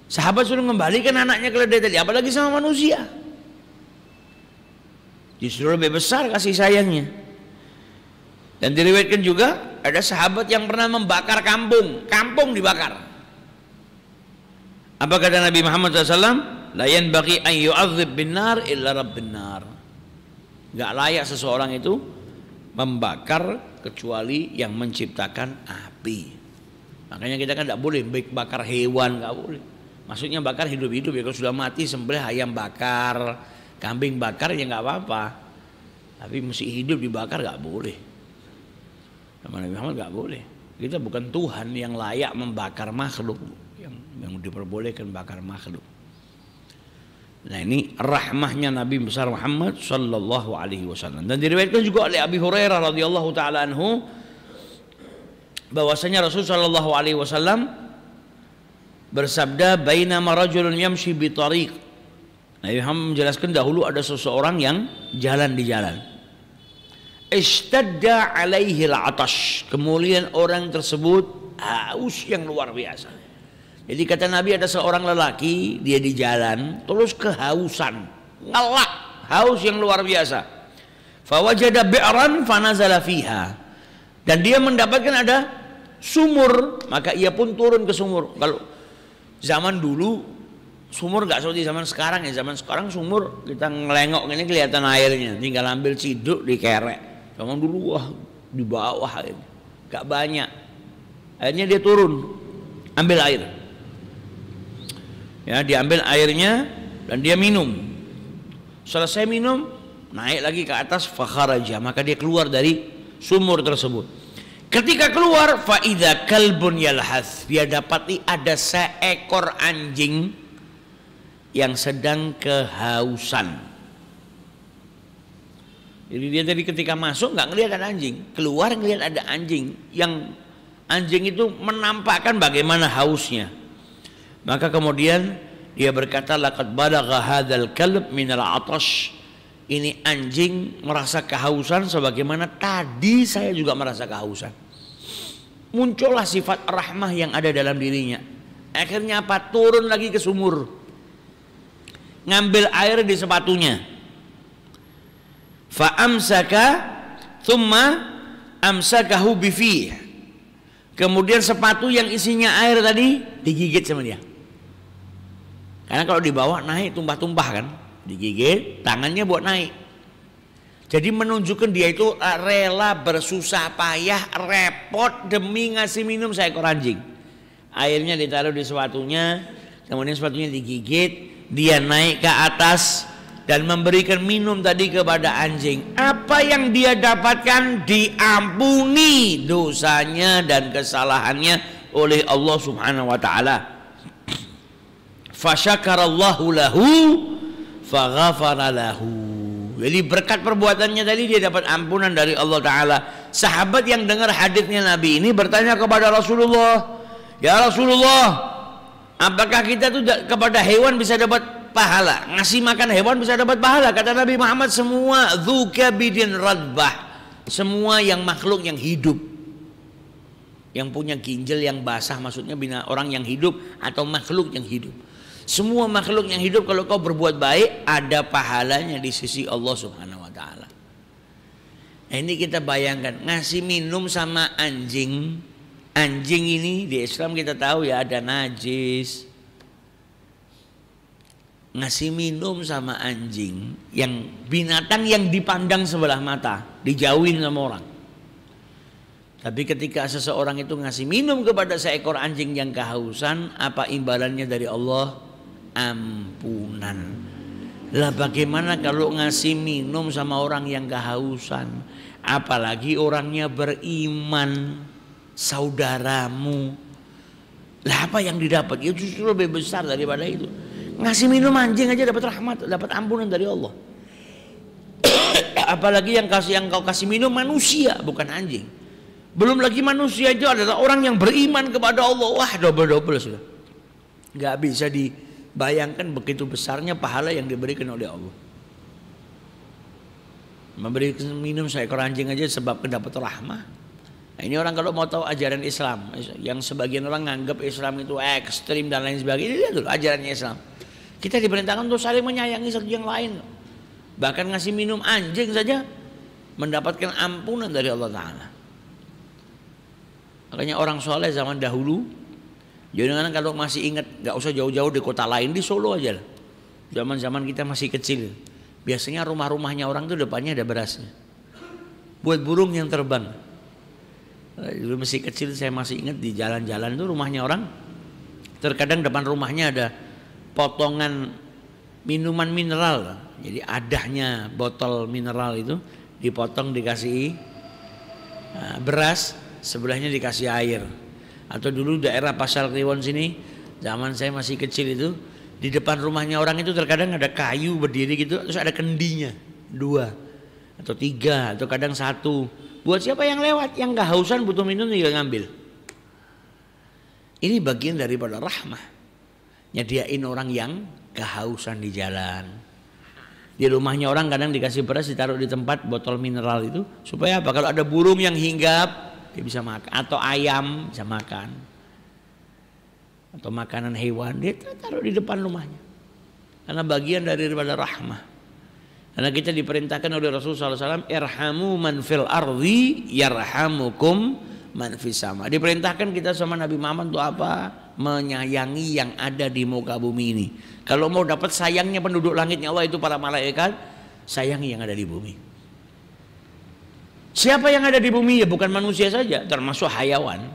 sahabat suruh mengembalikan anaknya keledai tadi apalagi sama manusia justru lebih besar kasih sayangnya dan diriwayatkan juga ada sahabat yang pernah membakar kampung kampung dibakar apa kata Nabi Muhammad SAW? Layan bagi ayu azab binar illa rab binar. Gak layak seseorang itu membakar kecuali yang menciptakan api. Makanya kita kan tidak boleh baik bakar hewan nggak boleh. Maksudnya bakar hidup-hidup ya kalau sudah mati sembelih ayam bakar, kambing bakar ya nggak apa-apa. Tapi mesti hidup dibakar nggak boleh. Nabi Muhammad nggak boleh. Kita bukan Tuhan yang layak membakar makhluk yang diperbolehkan bakar makhluk. Nah ini rahmahnya Nabi besar Muhammad Sallallahu Alaihi Wasallam dan diriwayatkan juga oleh Abi Hurairah radhiyallahu taala anhu bahwasanya Rasul Sallallahu Alaihi Wasallam bersabda bainama rajulun yamshi bi tariq nah, Nabi Muhammad menjelaskan dahulu ada seseorang yang jalan di jalan istadda alaihi al-atash kemudian orang tersebut haus yang luar biasa jadi kata Nabi ada seorang lelaki dia di jalan terus kehausan, ngelak, haus yang luar biasa. Fawajada bi'ran fanazala fiha. Dan dia mendapatkan ada sumur, maka ia pun turun ke sumur. Kalau zaman dulu sumur nggak seperti zaman sekarang ya, zaman sekarang sumur kita ngelengok ini kelihatan airnya, tinggal ambil ciduk di kerek Zaman dulu wah di bawah ini, gitu. nggak banyak. Akhirnya dia turun ambil air ya diambil airnya dan dia minum selesai minum naik lagi ke atas fakharaja maka dia keluar dari sumur tersebut ketika keluar faida kalbun yalhas dia dapati ada seekor anjing yang sedang kehausan jadi dia tadi ketika masuk nggak ngelihat ada anjing keluar ngelihat ada anjing yang anjing itu menampakkan bagaimana hausnya maka kemudian dia berkata laqad balagha hadzal kalb min al atash. Ini anjing merasa kehausan sebagaimana tadi saya juga merasa kehausan. Muncullah sifat rahmah yang ada dalam dirinya. Akhirnya apa? Turun lagi ke sumur. Ngambil air di sepatunya. Fa'amsaka thumma amsakahu bifi. Kemudian sepatu yang isinya air tadi digigit sama dia. Karena kalau dibawa naik tumpah-tumpah kan, digigit, tangannya buat naik. Jadi menunjukkan dia itu eh, rela bersusah payah, repot demi ngasih minum seekor anjing. Airnya ditaruh di sepatunya, kemudian sepatunya digigit, dia naik ke atas dan memberikan minum tadi kepada anjing. Apa yang dia dapatkan diampuni dosanya dan kesalahannya oleh Allah Subhanahu wa taala fasyakarallahu lahu lahu jadi berkat perbuatannya tadi dia dapat ampunan dari Allah Ta'ala sahabat yang dengar hadisnya Nabi ini bertanya kepada Rasulullah ya Rasulullah apakah kita tuh kepada hewan bisa dapat pahala ngasih makan hewan bisa dapat pahala kata Nabi Muhammad semua dhukabidin radbah semua yang makhluk yang hidup yang punya ginjal yang basah maksudnya bina orang yang hidup atau makhluk yang hidup semua makhluk yang hidup kalau kau berbuat baik ada pahalanya di sisi Allah Subhanahu wa taala. Nah, ini kita bayangkan ngasih minum sama anjing. Anjing ini di Islam kita tahu ya ada najis. Ngasih minum sama anjing yang binatang yang dipandang sebelah mata, dijauhin sama orang. Tapi ketika seseorang itu ngasih minum kepada seekor anjing yang kehausan, apa imbalannya dari Allah? ampunan. Lah bagaimana kalau ngasih minum sama orang yang kehausan? Apalagi orangnya beriman, saudaramu. Lah apa yang didapat? itu ya justru lebih besar daripada itu. Ngasih minum anjing aja dapat rahmat, dapat ampunan dari Allah. Apalagi yang kasih yang kau kasih minum manusia, bukan anjing. Belum lagi manusia itu adalah orang yang beriman kepada Allah. Wah, double-double sudah. nggak bisa di Bayangkan begitu besarnya pahala yang diberikan oleh Allah. Memberi minum seekor anjing aja sebab mendapat rahmah. Nah, ini orang kalau mau tahu ajaran Islam, yang sebagian orang nganggap Islam itu ekstrim dan lain sebagainya, lihat dulu ajarannya Islam. Kita diperintahkan untuk saling menyayangi satu yang lain. Bahkan ngasih minum anjing saja mendapatkan ampunan dari Allah Ta'ala. Makanya orang soleh zaman dahulu jadi kadang kalau masih ingat, nggak usah jauh-jauh di kota lain, di Solo aja lah. Zaman-zaman kita masih kecil. Biasanya rumah-rumahnya orang tuh depannya ada berasnya. Buat burung yang terbang. Eh, dulu masih kecil saya masih ingat di jalan-jalan itu rumahnya orang. Terkadang depan rumahnya ada potongan minuman mineral. Jadi adahnya botol mineral itu dipotong dikasih eh, beras, sebelahnya dikasih air atau dulu daerah Pasar Kliwon sini zaman saya masih kecil itu di depan rumahnya orang itu terkadang ada kayu berdiri gitu terus ada kendinya dua atau tiga atau kadang satu buat siapa yang lewat yang hausan butuh minum tinggal ngambil ini bagian daripada rahmah nyediain orang yang kehausan di jalan di rumahnya orang kadang dikasih beras ditaruh di tempat botol mineral itu supaya apa kalau ada burung yang hinggap dia bisa makan atau ayam bisa makan atau makanan hewan dia taruh di depan rumahnya karena bagian dari daripada rahmah karena kita diperintahkan oleh Rasulullah SAW irhamu man fil ardi yarhamukum man fis sama diperintahkan kita sama Nabi Muhammad untuk apa menyayangi yang ada di muka bumi ini kalau mau dapat sayangnya penduduk langitnya Allah itu para malaikat sayangi yang ada di bumi Siapa yang ada di bumi ya bukan manusia saja, termasuk hayawan.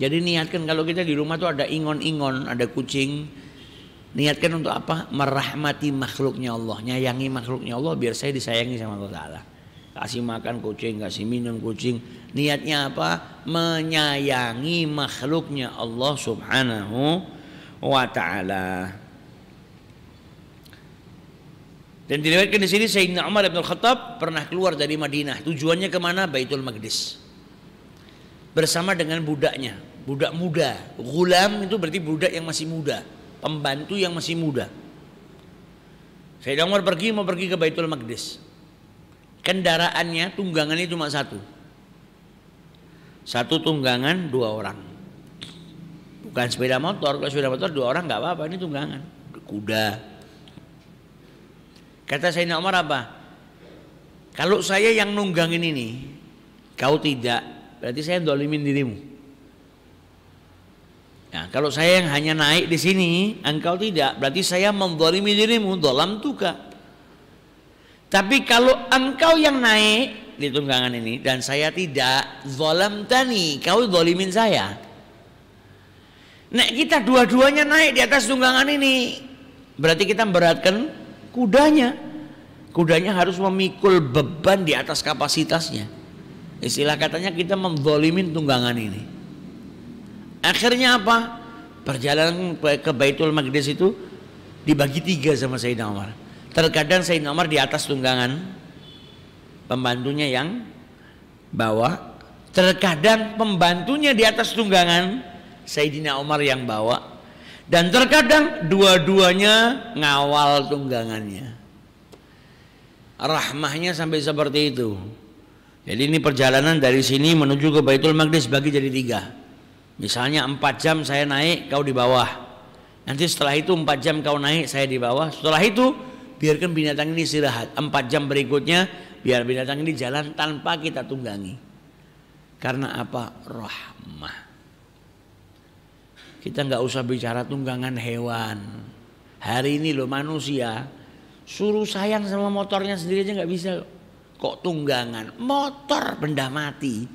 Jadi niatkan kalau kita di rumah tuh ada ingon-ingon, ada kucing. Niatkan untuk apa? Merahmati makhluknya Allah, nyayangi makhluknya Allah biar saya disayangi sama Allah Ta'ala. Kasih makan kucing, kasih minum kucing. Niatnya apa? Menyayangi makhluknya Allah Subhanahu wa Ta'ala. Dan diriwayatkan di sini Sayyidina Umar bin Khattab pernah keluar dari Madinah. Tujuannya kemana? Baitul Maqdis. Bersama dengan budaknya, budak muda. Gulam itu berarti budak yang masih muda, pembantu yang masih muda. Sayyidina Umar pergi mau pergi ke Baitul Maqdis. Kendaraannya tunggangannya cuma satu. Satu tunggangan dua orang. Bukan sepeda motor, kalau sepeda motor dua orang nggak apa-apa, ini tunggangan. Kuda, Kata Sayyidina Umar apa? Kalau saya yang nunggangin ini, kau tidak, berarti saya dolimin dirimu. Nah, kalau saya yang hanya naik di sini, engkau tidak, berarti saya mendolimi dirimu, dolam tuka. Tapi kalau engkau yang naik di tunggangan ini dan saya tidak, dolam tani, kau dolimin saya. Nah kita dua-duanya naik di atas tunggangan ini, berarti kita beratkan kudanya. Kudanya harus memikul beban di atas kapasitasnya. Istilah katanya kita memzolimin tunggangan ini. Akhirnya apa? Perjalanan ke Baitul magdis itu dibagi tiga sama Sayyidina Umar. Terkadang Sayyidina Umar di atas tunggangan pembantunya yang bawa. Terkadang pembantunya di atas tunggangan Sayyidina Umar yang bawa dan terkadang dua-duanya ngawal tunggangannya. Rahmahnya sampai seperti itu. Jadi ini perjalanan dari sini menuju ke Baitul Maqdis bagi jadi tiga. Misalnya empat jam saya naik, kau di bawah. Nanti setelah itu empat jam kau naik, saya di bawah. Setelah itu biarkan binatang ini istirahat. Empat jam berikutnya biar binatang ini jalan tanpa kita tunggangi. Karena apa? Rahmah. Kita nggak usah bicara tunggangan hewan. Hari ini loh manusia suruh sayang sama motornya sendiri aja nggak bisa kok tunggangan motor benda mati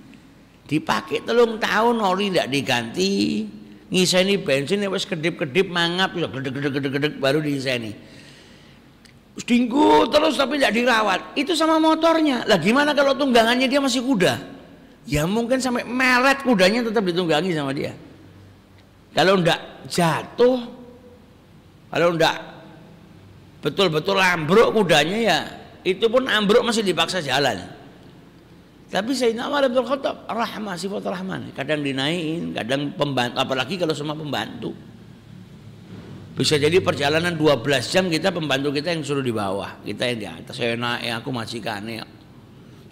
dipakai telung tahun oli tidak diganti ngiseni bensin ya wes kedip-kedip mangap ya gede gede baru diiseni Stinggu terus tapi tidak dirawat. Itu sama motornya. Lah gimana kalau tunggangannya dia masih kuda? Ya mungkin sampai melet kudanya tetap ditunggangi sama dia. Kalau ndak jatuh, kalau ndak betul-betul ambruk kudanya ya itu pun ambruk masih dipaksa jalan. Tapi Sayyidina Umar Abdul Khattab rahmah sifat rahman, kadang dinaikin, kadang pembantu apalagi kalau semua pembantu. Bisa jadi perjalanan 12 jam kita pembantu kita yang suruh di bawah, kita yang di atas. Saya naik, aku masih ya.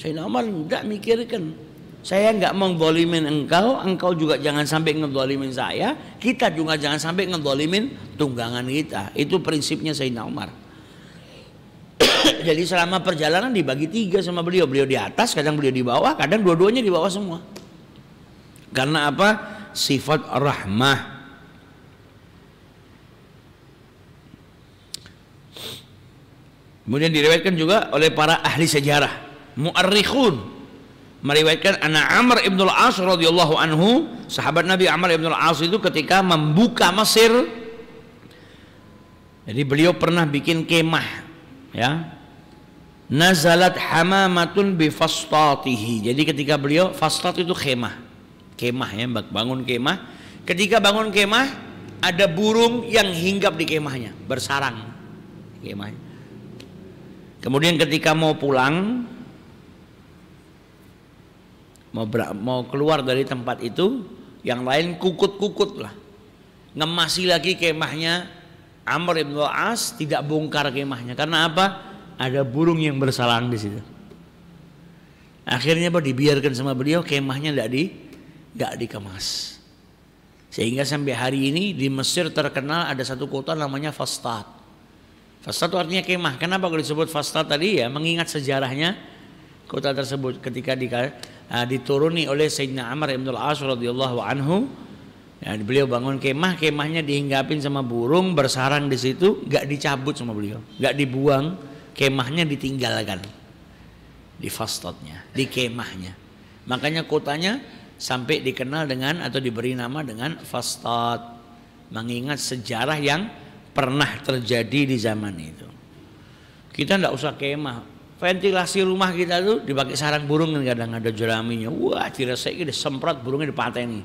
Sayyidina Umar tidak mikirkan saya nggak menggolimin engkau, engkau juga jangan sampai ngedolimin saya, kita juga jangan sampai ngedolimin tunggangan kita. Itu prinsipnya Sayyidina Umar. Jadi selama perjalanan dibagi tiga sama beliau, beliau di atas, kadang beliau di bawah, kadang dua-duanya di bawah semua. Karena apa? Sifat rahmah. Kemudian direwetkan juga oleh para ahli sejarah, muarrikhun, meriwayatkan anak Amr ibnul al-As radhiyallahu anhu sahabat Nabi Amr ibnul al-As itu ketika membuka Mesir jadi beliau pernah bikin kemah ya nazalat hamamatun bifastatihi jadi ketika beliau fastat itu kemah kemah ya bangun kemah ketika bangun kemah ada burung yang hinggap di kemahnya bersarang kemahnya kemudian ketika mau pulang mau ber, mau keluar dari tempat itu yang lain kukut-kukut lah ngemasi lagi kemahnya Amr ibn As tidak bongkar kemahnya karena apa ada burung yang bersalang di situ akhirnya apa dibiarkan sama beliau kemahnya tidak di tidak dikemas sehingga sampai hari ini di Mesir terkenal ada satu kota namanya Fastat Fastat itu artinya kemah kenapa kalau disebut Fastat tadi ya mengingat sejarahnya kota tersebut ketika di uh, dituruni oleh Sayyidina Amr ibn al-As radhiyallahu anhu ya, beliau bangun kemah kemahnya dihinggapin sama burung bersarang di situ nggak dicabut sama beliau nggak dibuang kemahnya ditinggalkan di fastotnya di kemahnya makanya kotanya sampai dikenal dengan atau diberi nama dengan fastot mengingat sejarah yang pernah terjadi di zaman itu kita tidak usah kemah ventilasi rumah kita tuh dipakai sarang burung kan kadang ada jeraminya wah tidak diresek disemprot burungnya di dipateni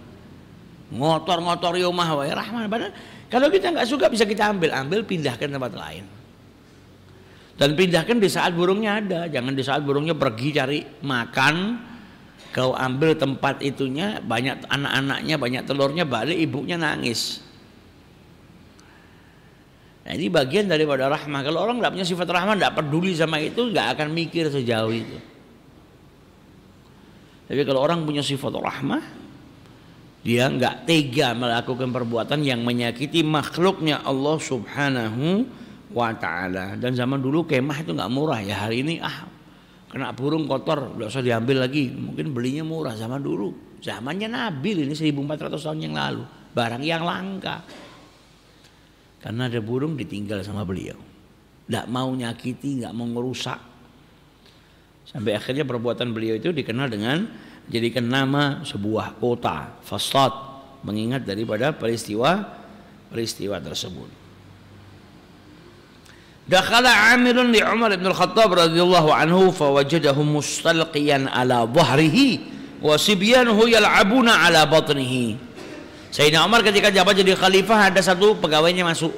motor ngotor rumah wah ya rahman padahal kalau kita nggak suka bisa kita ambil ambil pindahkan tempat lain dan pindahkan di saat burungnya ada jangan di saat burungnya pergi cari makan kau ambil tempat itunya banyak anak-anaknya banyak telurnya balik ibunya nangis Nah, ini bagian daripada rahmah. Kalau orang tidak punya sifat rahmah, tidak peduli sama itu, nggak akan mikir sejauh itu. Tapi kalau orang punya sifat rahmah, dia nggak tega melakukan perbuatan yang menyakiti makhluknya Allah Subhanahu wa taala. Dan zaman dulu kemah itu nggak murah ya. Hari ini ah kena burung kotor, nggak usah diambil lagi. Mungkin belinya murah zaman dulu. Zamannya Nabi ini 1400 tahun yang lalu, barang yang langka. Karena ada burung ditinggal sama beliau. Tidak mau nyakiti, nggak mau ngerusak. Sampai akhirnya perbuatan beliau itu dikenal dengan jadikan nama sebuah kota, Fasad, mengingat daripada peristiwa peristiwa tersebut. Dakhala Amirun li Umar ibn Al-Khattab radhiyallahu anhu fawajadahu mustalqiyan ala dhahrihi wa sibyanuhu yal'abuna ala batnihi. Sayyidina Umar ketika jabat jadi khalifah ada satu pegawainya masuk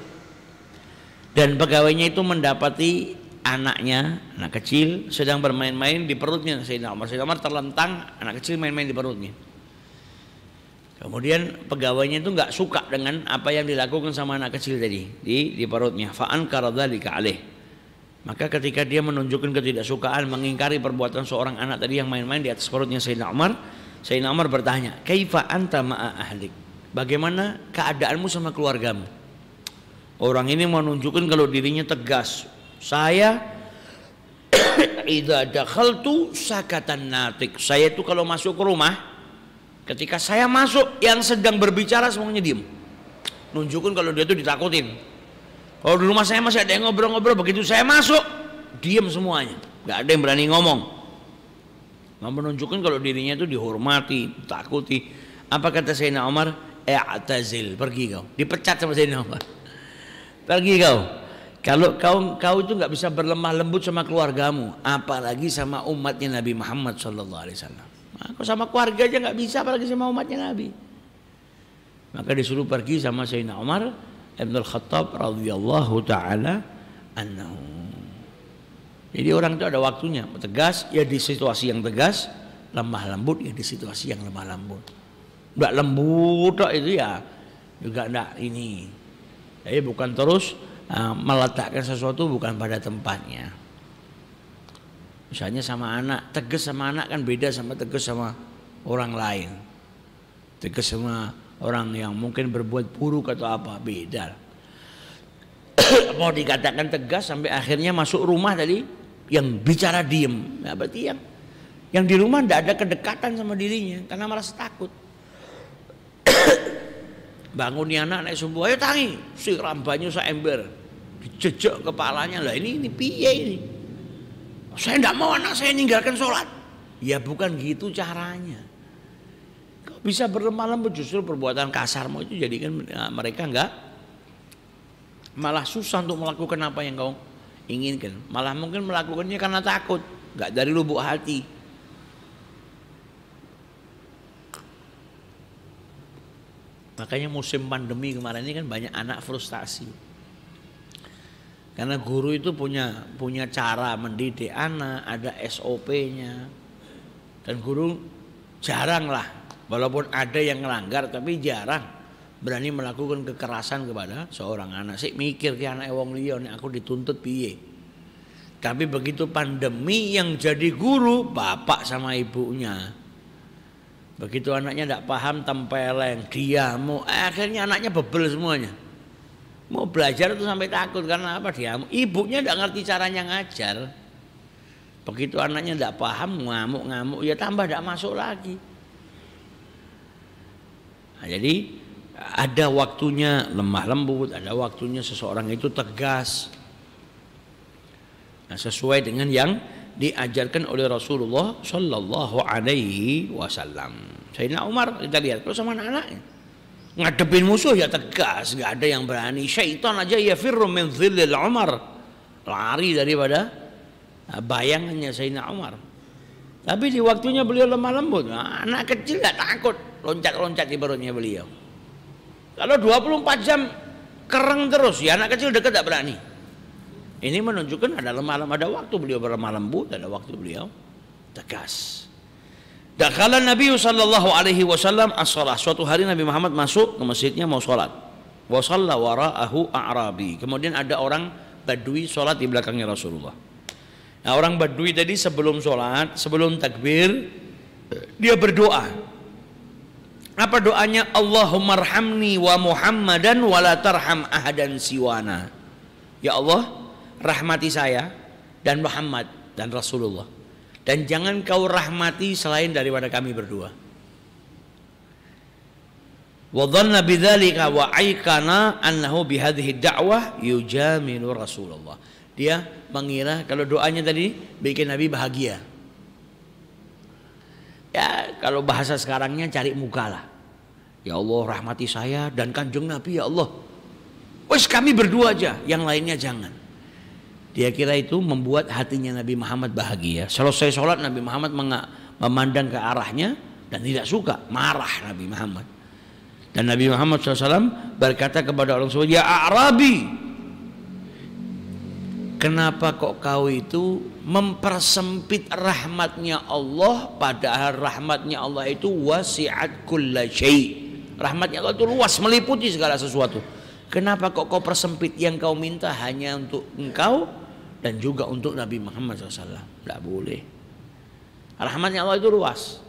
dan pegawainya itu mendapati anaknya anak kecil sedang bermain-main di perutnya Sayyidina Umar Sayyidina Umar terlentang anak kecil main-main di perutnya kemudian pegawainya itu nggak suka dengan apa yang dilakukan sama anak kecil tadi di, di perutnya fa'an karadha alih maka ketika dia menunjukkan ketidaksukaan mengingkari perbuatan seorang anak tadi yang main-main di atas perutnya Sayyidina Umar, Sayyidina Umar bertanya, "Kaifa anta ma'a ahlik?" Bagaimana keadaanmu sama keluargamu? Orang ini menunjukkan kalau dirinya tegas. Saya idza dakhaltu sakatan natik. Saya itu kalau masuk ke rumah, ketika saya masuk yang sedang berbicara semuanya diam. Nunjukin kalau dia itu ditakutin. Kalau di rumah saya masih ada yang ngobrol-ngobrol, begitu saya masuk, diam semuanya. Gak ada yang berani ngomong. Mau menunjukkan kalau dirinya itu dihormati, takuti. Apa kata Sayyidina Umar? i'tazil pergi kau dipecat sama Sayyidina Umar pergi kau kalau kau kau itu nggak bisa berlemah lembut sama keluargamu apalagi sama umatnya Nabi Muhammad sallallahu Alaihi Wasallam aku nah, sama keluarga aja nggak bisa apalagi sama umatnya Nabi maka disuruh pergi sama Sayyidina Umar Ibn Khattab radhiyallahu taala anhu jadi orang itu ada waktunya tegas ya di situasi yang tegas lemah lembut ya di situasi yang lemah lembut tidak lembut tak itu ya juga enggak ini. Jadi bukan terus uh, meletakkan sesuatu bukan pada tempatnya. Misalnya sama anak, tegas sama anak kan beda sama tegas sama orang lain. Tegas sama orang yang mungkin berbuat buruk atau apa, beda. Mau dikatakan tegas sampai akhirnya masuk rumah tadi yang bicara diem, berarti yang yang di rumah tidak ada kedekatan sama dirinya karena merasa takut bangun anak naik sumbu ayo tangi siram banyu ember dijejek kepalanya lah ini ini piye ini saya tidak mau anak saya ninggalkan sholat ya bukan gitu caranya kok bisa berlemah justru perbuatan kasarmu itu jadikan eh, mereka enggak malah susah untuk melakukan apa yang kau inginkan malah mungkin melakukannya karena takut enggak dari lubuk hati Makanya musim pandemi kemarin ini kan banyak anak frustasi. Karena guru itu punya punya cara mendidik anak, ada SOP-nya. Dan guru jarang lah, walaupun ada yang melanggar tapi jarang berani melakukan kekerasan kepada seorang anak. Sik mikir ke anak wong yang aku dituntut piye. Tapi begitu pandemi yang jadi guru bapak sama ibunya Begitu anaknya tidak paham tempeleng, mau Akhirnya anaknya bebel semuanya. Mau belajar itu sampai takut karena apa Ibu Ibunya tidak ngerti caranya ngajar. Begitu anaknya tidak paham ngamuk-ngamuk ya tambah tidak masuk lagi. Nah, jadi ada waktunya lemah lembut, ada waktunya seseorang itu tegas. Nah, sesuai dengan yang diajarkan oleh Rasulullah Shallallahu Alaihi Wasallam. Sayyidina Umar kita lihat terus sama anak-anaknya ngadepin musuh ya tegas, nggak ada yang berani. Syaitan aja ya firru min dhillil Umar lari daripada eh, bayangannya Sayyidina Umar. Tapi di waktunya beliau lemah lembut. anak kecil nggak takut loncat-loncat di perutnya beliau. Kalau 24 jam kereng terus ya anak kecil deket tak berani ini menunjukkan ada malam ada waktu beliau bermalam lembut, ada waktu beliau tegas. Dakhala Nabi sallallahu alaihi wasallam as salah Suatu hari Nabi Muhammad masuk ke masjidnya mau sholat. Wa shalla wara'ahu a'rabi. Kemudian ada orang Badui sholat di belakangnya Rasulullah. Nah, orang Badui tadi sebelum sholat, sebelum takbir, dia berdoa. Apa doanya? Allahumma wa Muhammadan wa la tarham ahadan siwana. Ya Allah, rahmati saya dan Muhammad dan Rasulullah. Dan jangan kau rahmati selain daripada kami berdua. Wa bidzalika wa aikana annahu bihadhihi da'wah yujamilu Rasulullah. Dia mengira kalau doanya tadi bikin Nabi bahagia. Ya, kalau bahasa sekarangnya cari muka lah. Ya Allah rahmati saya dan kanjeng Nabi ya Allah. Wes kami berdua aja, yang lainnya jangan. Dia kira itu membuat hatinya Nabi Muhammad bahagia. Selesai sholat Nabi Muhammad memandang ke arahnya dan tidak suka, marah Nabi Muhammad. Dan Nabi Muhammad SAW berkata kepada orang Solo, Ya Arabi, kenapa kok kau itu mempersempit rahmatnya Allah padahal rahmatnya Allah itu wasiat kulla syai. Rahmatnya Allah itu luas meliputi segala sesuatu. Kenapa kok kau persempit yang kau minta hanya untuk engkau dan juga untuk Nabi Muhammad SAW? Tidak boleh. Rahmatnya Allah itu luas.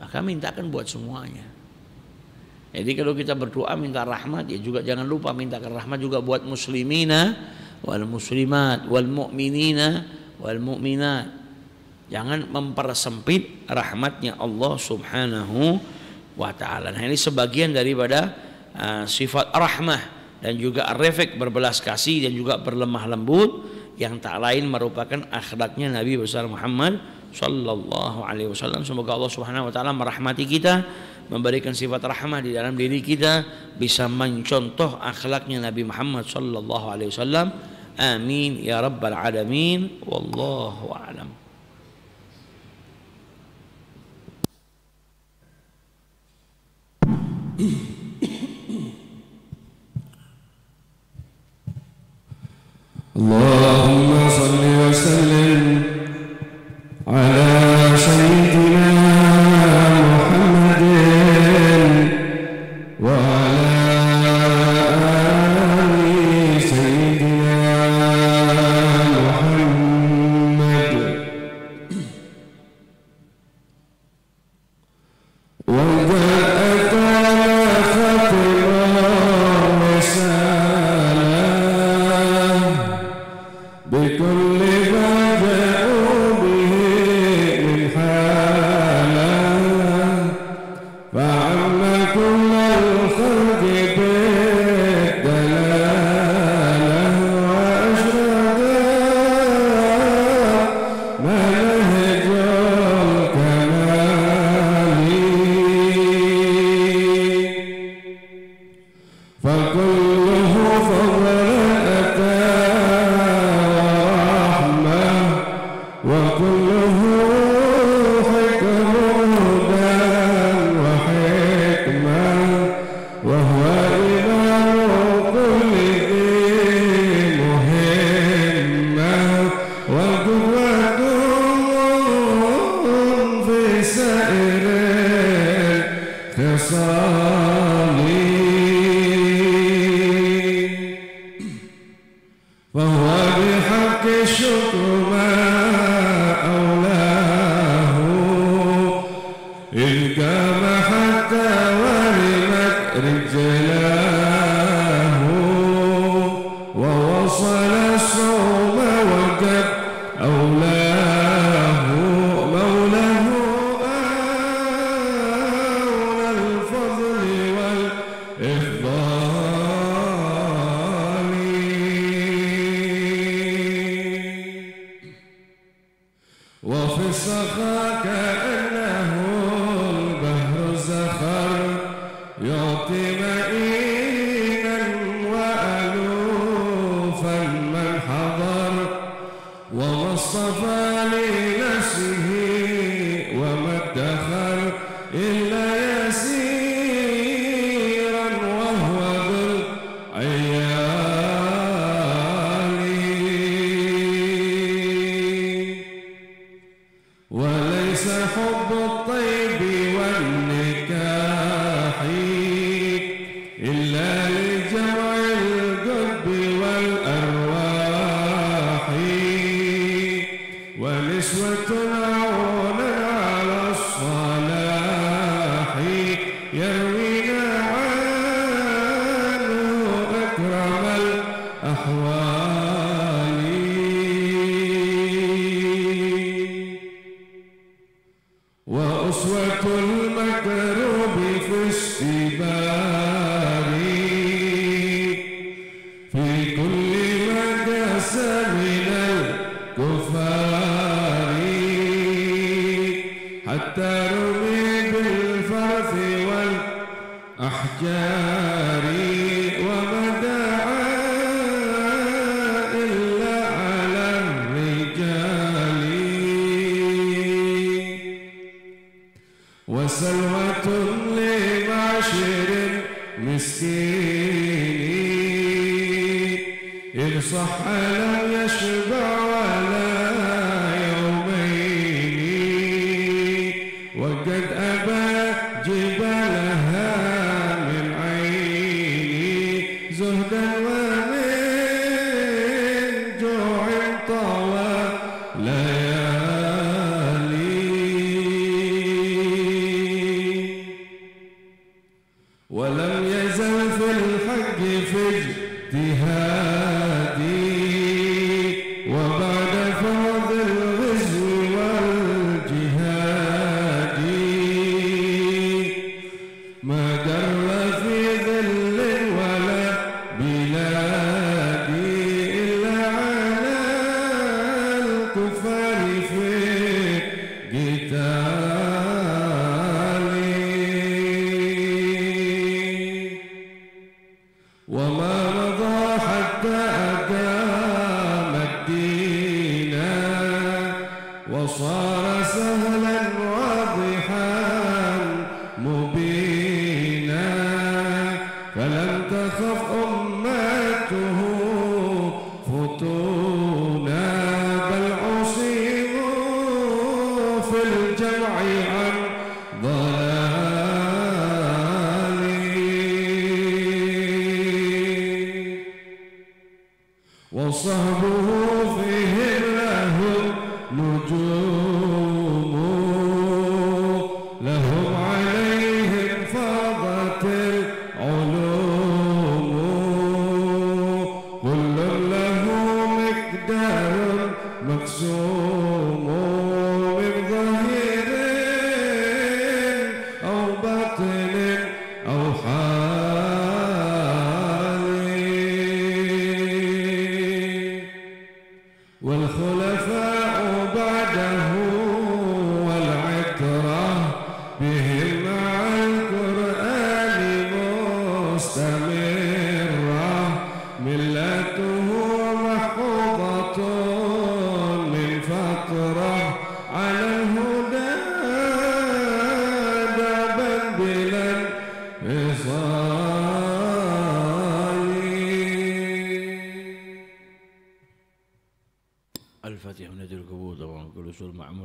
Maka mintakan buat semuanya. Jadi kalau kita berdoa minta rahmat ya juga jangan lupa mintakan rahmat juga buat muslimina wal muslimat wal mu'minina wal mu'minat. Jangan mempersempit rahmatnya Allah Subhanahu wa taala. Nah, ini sebagian daripada Ah, sifat rahmah dan juga refek berbelas kasih dan juga berlemah lembut yang tak lain merupakan akhlaknya Nabi besar Muhammad sallallahu alaihi wasallam semoga Allah Subhanahu wa taala merahmati kita memberikan sifat rahmah di dalam diri kita bisa mencontoh akhlaknya Nabi Muhammad sallallahu alaihi wasallam amin ya rabbal alamin wallahu a'lam Mm-hmm. اللهم صل وسلم على Wow.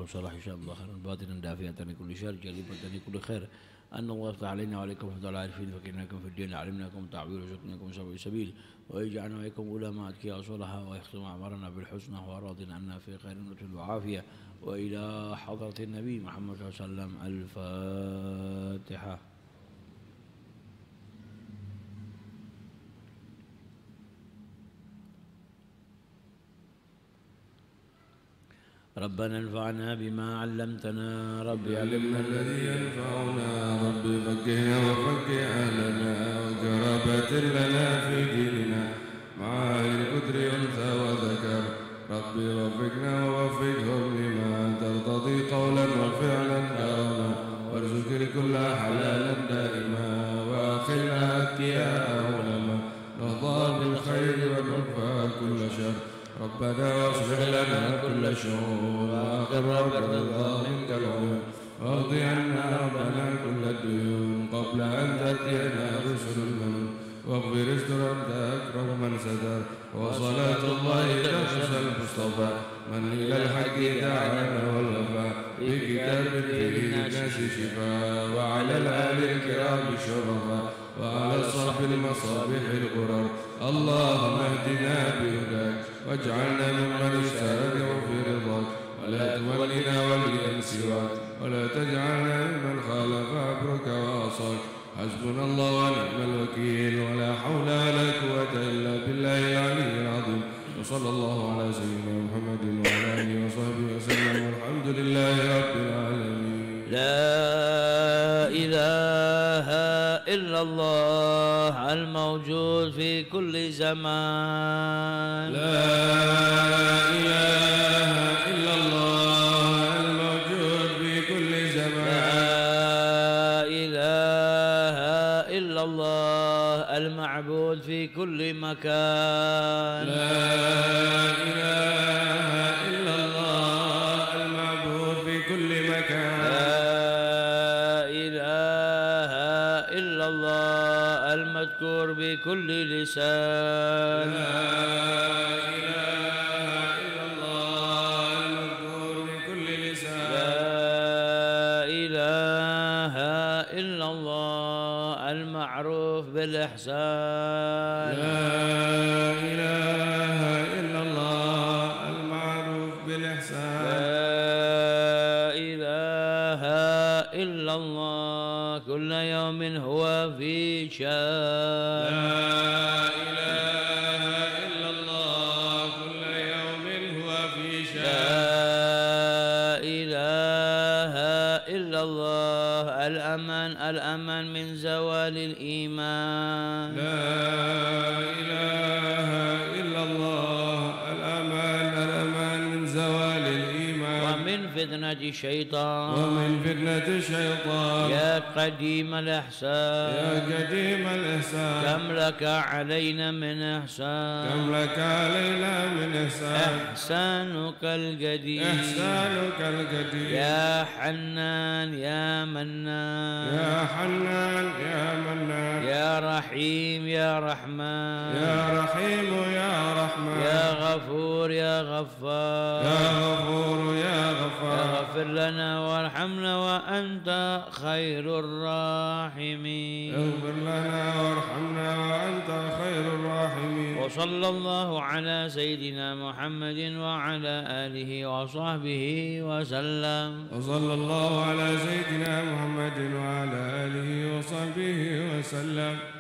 وعلى صلاح شاب شاء الله خيرا باطنا دافئة لكل شر جليبة لكل خير أن الله يفتح علينا وعليكم فضل العارفين فكرناكم في الدين علمناكم تعبير وشكناكم سبع سبيل ويجعلنا عليكم علماء يا صلحاء ويختم أعمارنا بالحسنى وأراضنا عنا في خير ونتن وعافية وإلى حضرة النبي محمد صلى الله عليه وسلم الفاتحة ربنا انفعنا بما علمتنا رب علمنا الذي ينفعنا رب فقهنا وفقه أهلنا وقرابة لنا في ديننا مع أهل القدر أنثى وذكر رب وفقنا ووفقهم لما ترتضي قولا وفعلا كرما وارزق الكل حلالا دائما وأخلنا أتقياء علما نهضى بالخير ونرفع كل شر ربنا واصلح لنا الشهور وآخر ربك الظالم كالعمر واقض عنا ربنا كل الديون قبل أن تأتينا رسل الموت واغفر استر أنت أكرم من ستر وصلاة الله تخشى المصطفى من إلى الحق دعانا والغفا بكتاب فيه للناس شفاء وعلى الآل الكرام شرفا وعلى الصحب المصابيح الغرر اللهم اهدنا بهداك واجعلنا ممن يسارع ولا تولنا وليا سواك ولا تجعلنا ممن خالف عبرك واصاك حسبنا الله ونعم الوكيل ولا حول ولا قوة إلا بالله العلي العظيم وصلى الله على سيدنا محمد وعلى آله وصحبه وسلم والحمد لله رب العالمين لا إله إلا الله الموجود في كل زمان لا إله كل مكان لا إله إلا الله المعبود في كل مكان لا إله إلا الله المذكور بكل لسان فتنة الشيطان ومن فتنة الشيطان يا قديم الإحسان يا قديم الإحسان كم لك علينا من إحسان كم لك علينا من إحسان إحسانك القديم إحسانك القديم يا حنان يا منان يا حنان يا منان يا رحيم يا رحمن يا رحيم يا رحمن يا غفور يا غفار يا غفور يا غفار واغفر لنا وارحمنا وأنت خير الراحمين اغفر لنا وارحمنا وأنت خير الراحمين وصلى الله على سيدنا محمد وعلى آله وصحبه وسلم وصلى الله على سيدنا محمد وعلى آله وصحبه وسلم